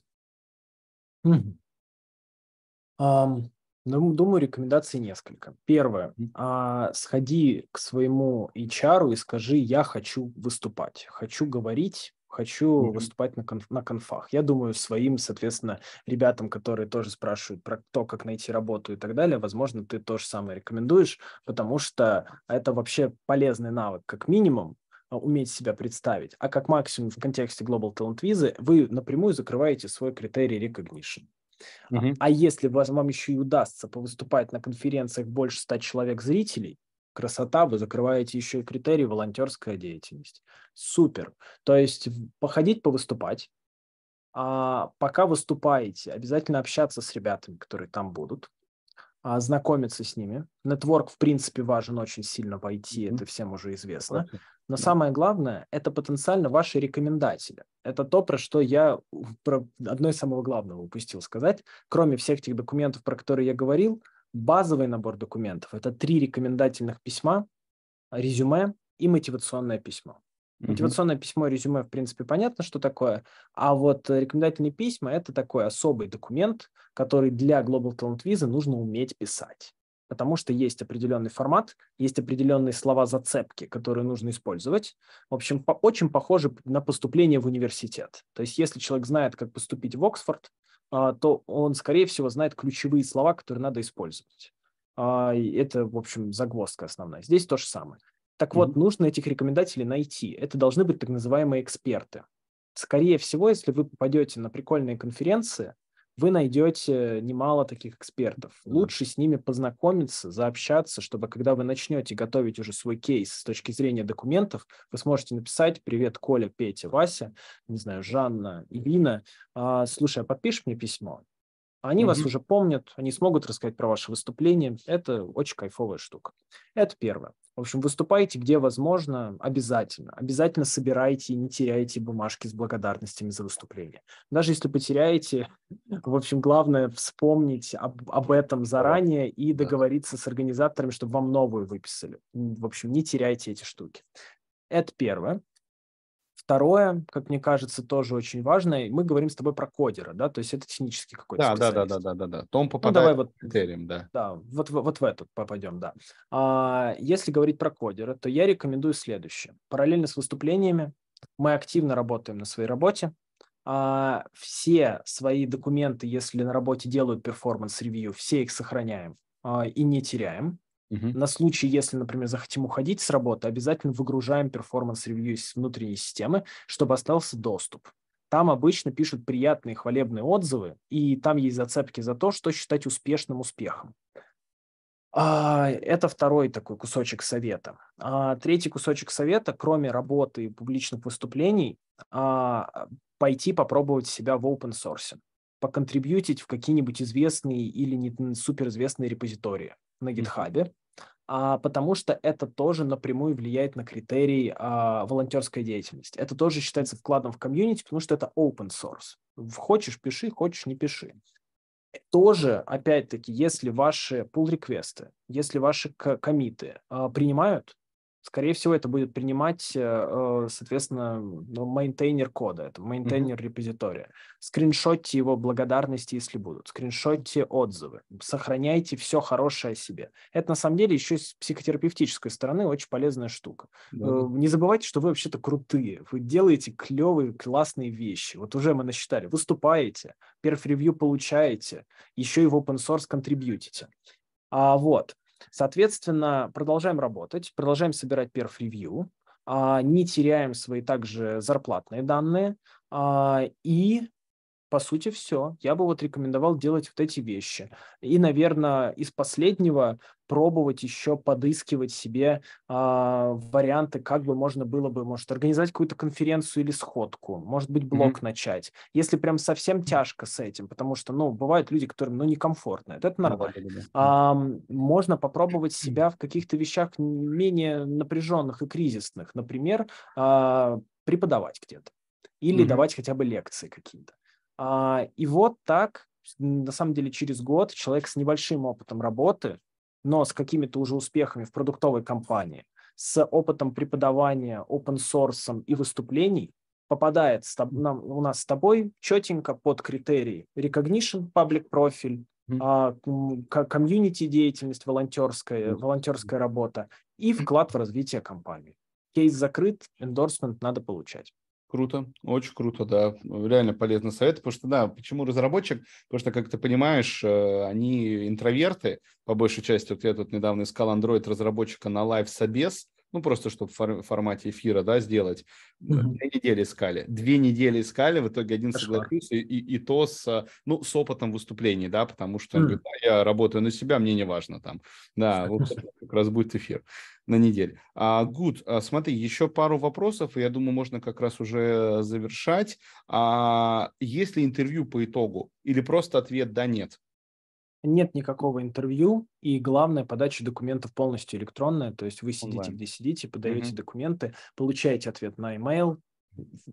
Mm-hmm. Um, думаю, рекомендаций несколько. Первое. А, сходи к своему HR и скажи, я хочу выступать, хочу говорить, хочу mm-hmm. выступать на, конф, на конфах. Я думаю, своим, соответственно, ребятам, которые тоже спрашивают про то, как найти работу и так далее, возможно, ты то же самое рекомендуешь, потому что это вообще полезный навык, как минимум, а, уметь себя представить, а как максимум в контексте Global Talent Visa вы напрямую закрываете свой критерий recognition. Mm-hmm. А если вас, вам еще и удастся повыступать на конференциях больше 100 человек зрителей, красота, вы закрываете еще и критерий волонтерская деятельность. Супер. То есть походить, повыступать. А пока выступаете, обязательно общаться с ребятами, которые там будут, а, знакомиться с ними. Нетворк, в принципе, важен очень сильно войти mm-hmm. это всем уже известно. Но самое главное, это потенциально ваши рекомендатели. Это то, про что я про одно из самого главного упустил сказать. Кроме всех тех документов, про которые я говорил, Базовый набор документов – это три рекомендательных письма, резюме и мотивационное письмо. Мотивационное письмо, резюме, в принципе, понятно, что такое. А вот рекомендательные письма – это такой особый документ, который для Global Talent Visa нужно уметь писать. Потому что есть определенный формат, есть определенные слова-зацепки, которые нужно использовать. В общем, по очень похоже на поступление в университет. То есть, если человек знает, как поступить в Оксфорд, а, то он, скорее всего, знает ключевые слова, которые надо использовать. А, это, в общем, загвоздка основная. Здесь то же самое. Так mm-hmm. вот, нужно этих рекомендателей найти. Это должны быть так называемые эксперты. Скорее всего, если вы попадете на прикольные конференции, вы найдете немало таких экспертов. Лучше с ними познакомиться, заобщаться, чтобы когда вы начнете готовить уже свой кейс с точки зрения документов, вы сможете написать «Привет, Коля, Петя, Вася, не знаю, Жанна, Ирина, а, слушай, а подпишешь мне письмо?» Они mm-hmm. вас уже помнят, они смогут рассказать про ваше выступление. Это очень кайфовая штука. Это первое. В общем, выступайте, где возможно, обязательно. Обязательно собирайте и не теряйте бумажки с благодарностями за выступление. Даже если потеряете, в общем, главное вспомнить об, об этом заранее и договориться с организаторами, чтобы вам новую выписали. В общем, не теряйте эти штуки. Это первое. Второе, как мне кажется, тоже очень важно. Мы говорим с тобой про кодера, да, то есть это технический какой-то да, специалист. Да, да, да, да, да, да. Том попадает ну, давай вот, критериям, да. Да, вот, вот, вот в этот попадем, да. А, если говорить про кодера, то я рекомендую следующее. Параллельно с выступлениями мы активно работаем на своей работе. А, все свои документы, если на работе делают перформанс-ревью, все их сохраняем а, и не теряем. Угу. На случай, если, например, захотим уходить с работы, обязательно выгружаем перформанс-ревью из внутренней системы, чтобы остался доступ. Там обычно пишут приятные хвалебные отзывы, и там есть зацепки за то, что считать успешным успехом. А, это второй такой кусочек совета. А, третий кусочек совета, кроме работы и публичных выступлений, а, пойти попробовать себя в open source, поконтрибьютить в какие-нибудь известные или не суперизвестные репозитории на GitHub, а, потому что это тоже напрямую влияет на критерий а, волонтерской деятельности. Это тоже считается вкладом в комьюнити, потому что это open source. Хочешь – пиши, хочешь – не пиши. Тоже, опять-таки, если ваши pull реквесты если ваши комиты а, принимают, скорее всего, это будет принимать, э, соответственно, ну, мейнтейнер кода, это мейнтейнер репозитория. Скриншотьте его благодарности, если будут. Скриншотьте отзывы. Сохраняйте все хорошее о себе. Это, на самом деле, еще с психотерапевтической стороны очень полезная штука. mm Не забывайте, что вы вообще-то крутые. Вы делаете клевые, классные вещи. Вот уже мы насчитали. Выступаете, перф-ревью получаете, еще и в open source контрибьютите. А вот. Соответственно, продолжаем работать, продолжаем собирать перф-ревью, а, не теряем свои также зарплатные данные. А, и, по сути, все. Я бы вот рекомендовал делать вот эти вещи. И, наверное, из последнего пробовать еще подыскивать себе а, варианты, как бы можно было бы, может, организовать какую-то конференцию или сходку, может быть, блог mm-hmm. начать. Если прям совсем тяжко с этим, потому что, ну, бывают люди, которым, ну, некомфортно, это, это нормально. Mm-hmm. А, можно попробовать себя в каких-то вещах менее напряженных и кризисных, например, а, преподавать где-то или mm-hmm. давать хотя бы лекции какие-то. А, и вот так на самом деле через год человек с небольшим опытом работы, но с какими-то уже успехами в продуктовой компании, с опытом преподавания, open source и выступлений, попадает с, нам, у нас с тобой четенько под критерии recognition, паблик профиль, mm-hmm. комьюнити деятельность, волонтерская, mm-hmm. волонтерская работа и вклад в развитие компании. Кейс закрыт, эндорсмент надо получать. Круто, очень круто, да. Реально полезный совет, потому что, да, почему разработчик? Потому что, как ты понимаешь, э, они интроверты, по большей части. Вот я тут недавно искал Android-разработчика на Live собес ну просто чтобы в формате эфира, да, сделать. Угу. Две недели искали, две недели искали, в итоге один Кошмар. согласился, и, и, то с, а, ну, с опытом выступлений, да, потому что он угу. говорит, да, я работаю на себя, мне не важно там, да, вот как раз будет эфир на неделе. А, Гуд, а, смотри, еще пару вопросов, и я думаю, можно как раз уже завершать. А, есть ли интервью по итогу или просто ответ «да, нет»? нет никакого интервью, и главное, подача документов полностью электронная, то есть вы сидите, Онлайн. где сидите, подаете угу. документы, получаете ответ на email,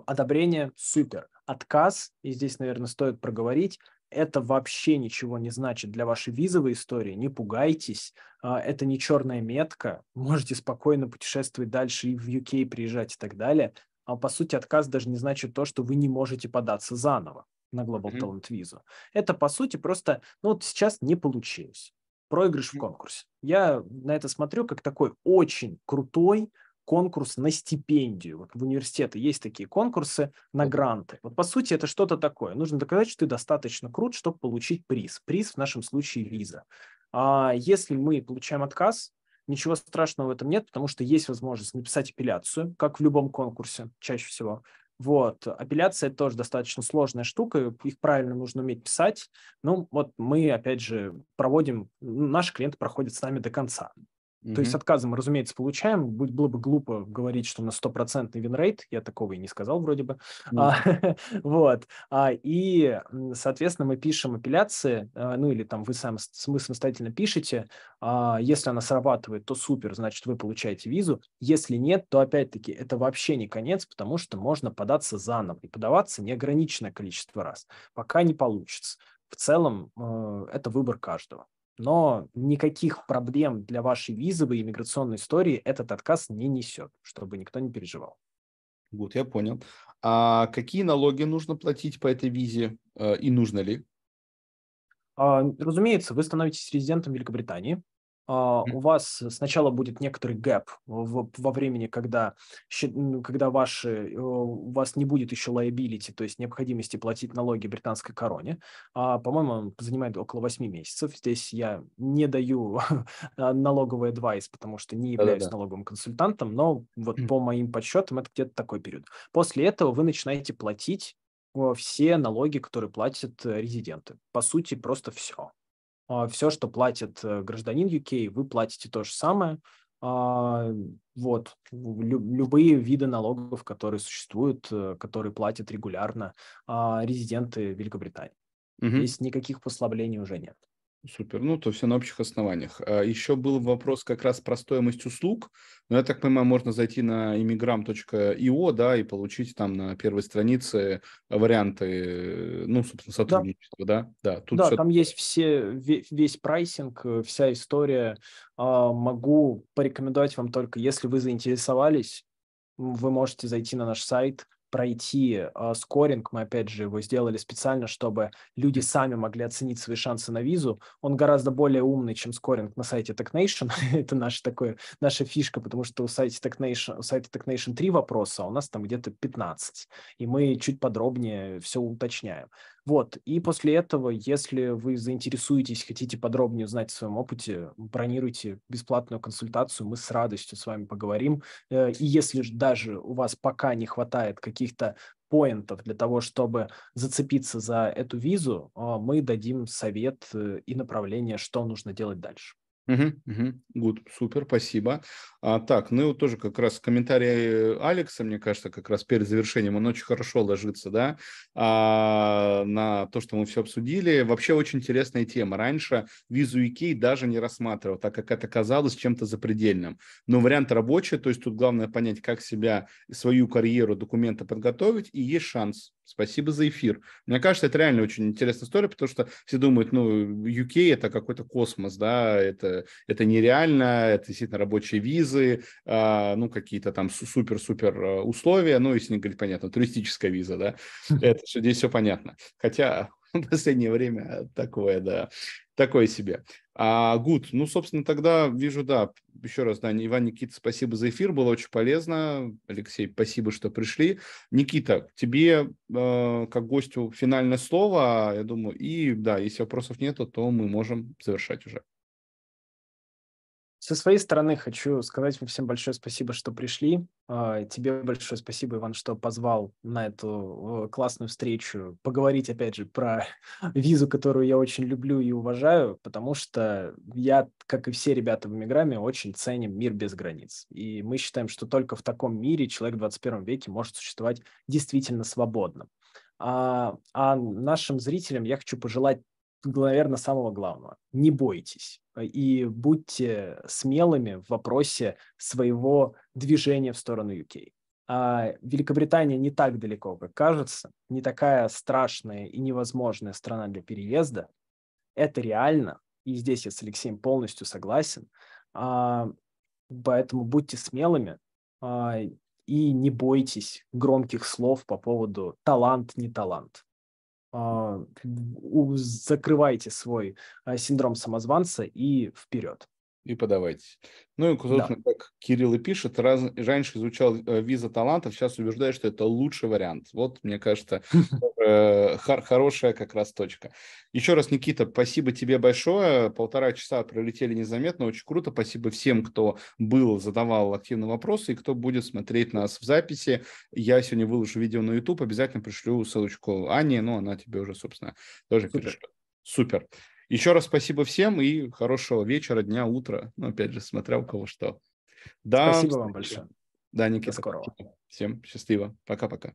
одобрение – супер. Отказ, и здесь, наверное, стоит проговорить, это вообще ничего не значит для вашей визовой истории, не пугайтесь, а, это не черная метка, можете спокойно путешествовать дальше и в UK приезжать и так далее, а по сути отказ даже не значит то, что вы не можете податься заново на Global mm-hmm. Talent визу. Это, по сути, просто, ну вот сейчас не получилось. Проигрыш в конкурсе. Я на это смотрю как такой очень крутой конкурс на стипендию. Вот в университеты есть такие конкурсы на гранты. Вот по сути это что-то такое. Нужно доказать, что ты достаточно крут, чтобы получить приз. Приз в нашем случае виза. А если мы получаем отказ, ничего страшного в этом нет, потому что есть возможность написать апелляцию, как в любом конкурсе чаще всего. Вот. Апелляция – тоже достаточно сложная штука, их правильно нужно уметь писать. Ну, вот мы, опять же, проводим, ну, наши клиенты проходят с нами до конца. Mm-hmm. То есть отказы мы, разумеется, получаем. Будь, было бы глупо говорить, что у нас стопроцентный винрейт. Я такого и не сказал вроде бы. Mm-hmm. А, вот. А, и, соответственно, мы пишем апелляции, а, ну или там вы сам вы самостоятельно пишете. А, если она срабатывает, то супер, значит, вы получаете визу. Если нет, то, опять-таки, это вообще не конец, потому что можно податься заново и подаваться неограниченное количество раз, пока не получится. В целом, э, это выбор каждого но никаких проблем для вашей визовой и иммиграционной истории этот отказ не несет, чтобы никто не переживал. Вот, я понял. А какие налоги нужно платить по этой визе э, и нужно ли? А, разумеется, вы становитесь резидентом Великобритании, а, у вас э, сначала будет некоторый гэп во времени, когда, когда ваши, э, у вас не будет еще liability, то есть необходимости платить налоги британской короне. А, по-моему, он занимает около 8 месяцев. Здесь я не даю а, налоговый адвайс, потому что не являюсь Да-да-да. налоговым консультантом, но вот по моим подсчетам это где-то такой период. После этого вы начинаете платить э, все налоги, которые платят резиденты. По сути, просто все. А, все, что платит э, гражданин UK, вы платите то же самое. А, вот, любые виды налогов, которые существуют, э, которые платят регулярно а, резиденты Великобритании. Угу. Здесь никаких послаблений уже нет. Супер. Ну, то все на общих основаниях. А Еще был вопрос как раз про стоимость услуг. Но ну, я так понимаю, можно зайти на immigram.io, да, и получить там на первой странице варианты, ну, собственно, сотрудничества, да? Да, да, тут да все... там есть все, весь прайсинг, э, вся история. А, могу порекомендовать вам только, если вы заинтересовались, вы можете зайти на наш сайт, пройти э, скоринг, мы опять же его сделали специально, чтобы люди сами могли оценить свои шансы на визу. Он гораздо более умный, чем скоринг на сайте TechNation. Это наша, такая наша фишка, потому что у сайта TechNation, у сайта TechNation три вопроса, а у нас там где-то 15. И мы чуть подробнее все уточняем. Вот, и после этого, если вы заинтересуетесь, хотите подробнее узнать о своем опыте, бронируйте бесплатную консультацию, мы с радостью с вами поговорим. Э, и если даже у вас пока не хватает каких-то поинтов для того, чтобы зацепиться за эту визу, э, мы дадим совет э, и направление, что нужно делать дальше. Угу, угу. Good, супер, спасибо. А, так, ну и вот тоже как раз комментарий Алекса, мне кажется, как раз перед завершением, он очень хорошо ложится, да, а, на то, что мы все обсудили. Вообще очень интересная тема. Раньше визу Икей даже не рассматривал, так как это казалось чем-то запредельным. Но вариант рабочий, то есть тут главное понять, как себя, свою карьеру, документы подготовить, и есть шанс. Спасибо за эфир. Мне кажется, это реально очень интересная история, потому что все думают, ну, UK это какой-то космос, да, это Э, это нереально, это действительно рабочие визы, а, ну, какие-то там супер-супер э, условия, ну, если не говорить, понятно, туристическая виза, да, хм. это здесь все понятно. Хотя в последнее время такое, да, такое себе. А, Гуд, Ну, собственно, тогда вижу, да, еще раз, да, Иван, Никита, спасибо за эфир, было очень полезно. Алексей, спасибо, что пришли. Никита, тебе э, как гостю финальное слово, а, я думаю, и да, если вопросов нету, то мы можем завершать уже. Со своей стороны хочу сказать вам всем большое спасибо, что пришли. А, тебе большое спасибо, Иван, что позвал на эту э, классную встречу поговорить, опять же, про визу, которую я очень люблю и уважаю, потому что я, как и все ребята в Миграме, очень ценим мир без границ. И мы считаем, что только в таком мире человек в 21 веке может существовать действительно свободно. А, а нашим зрителям я хочу пожелать наверное, самого главного. Не бойтесь и будьте смелыми в вопросе своего движения в сторону UK. А Великобритания не так далеко, как кажется, не такая страшная и невозможная страна для переезда. Это реально, и здесь я с Алексеем полностью согласен. А, поэтому будьте смелыми а, и не бойтесь громких слов по поводу талант, не талант. А, закрывайте свой а, синдром самозванца и вперед и подавайтесь. Ну и, собственно, да. как Кирилл и пишет, раз, раньше изучал э, виза талантов, сейчас убеждаю, что это лучший вариант. Вот, мне кажется, хм. э, хор, хорошая как раз точка. Еще раз, Никита, спасибо тебе большое. Полтора часа пролетели незаметно, очень круто. Спасибо всем, кто был, задавал активные вопросы и кто будет смотреть нас в записи. Я сегодня выложу видео на YouTube, обязательно пришлю ссылочку Ане, ну, она тебе уже, собственно, тоже Супер. перешлет. Супер. Еще раз спасибо всем и хорошего вечера, дня, утра. Ну, опять же, смотря у кого что. Да, спасибо вам большое. Да, Никита. До скорого. Всем счастливо. Пока-пока.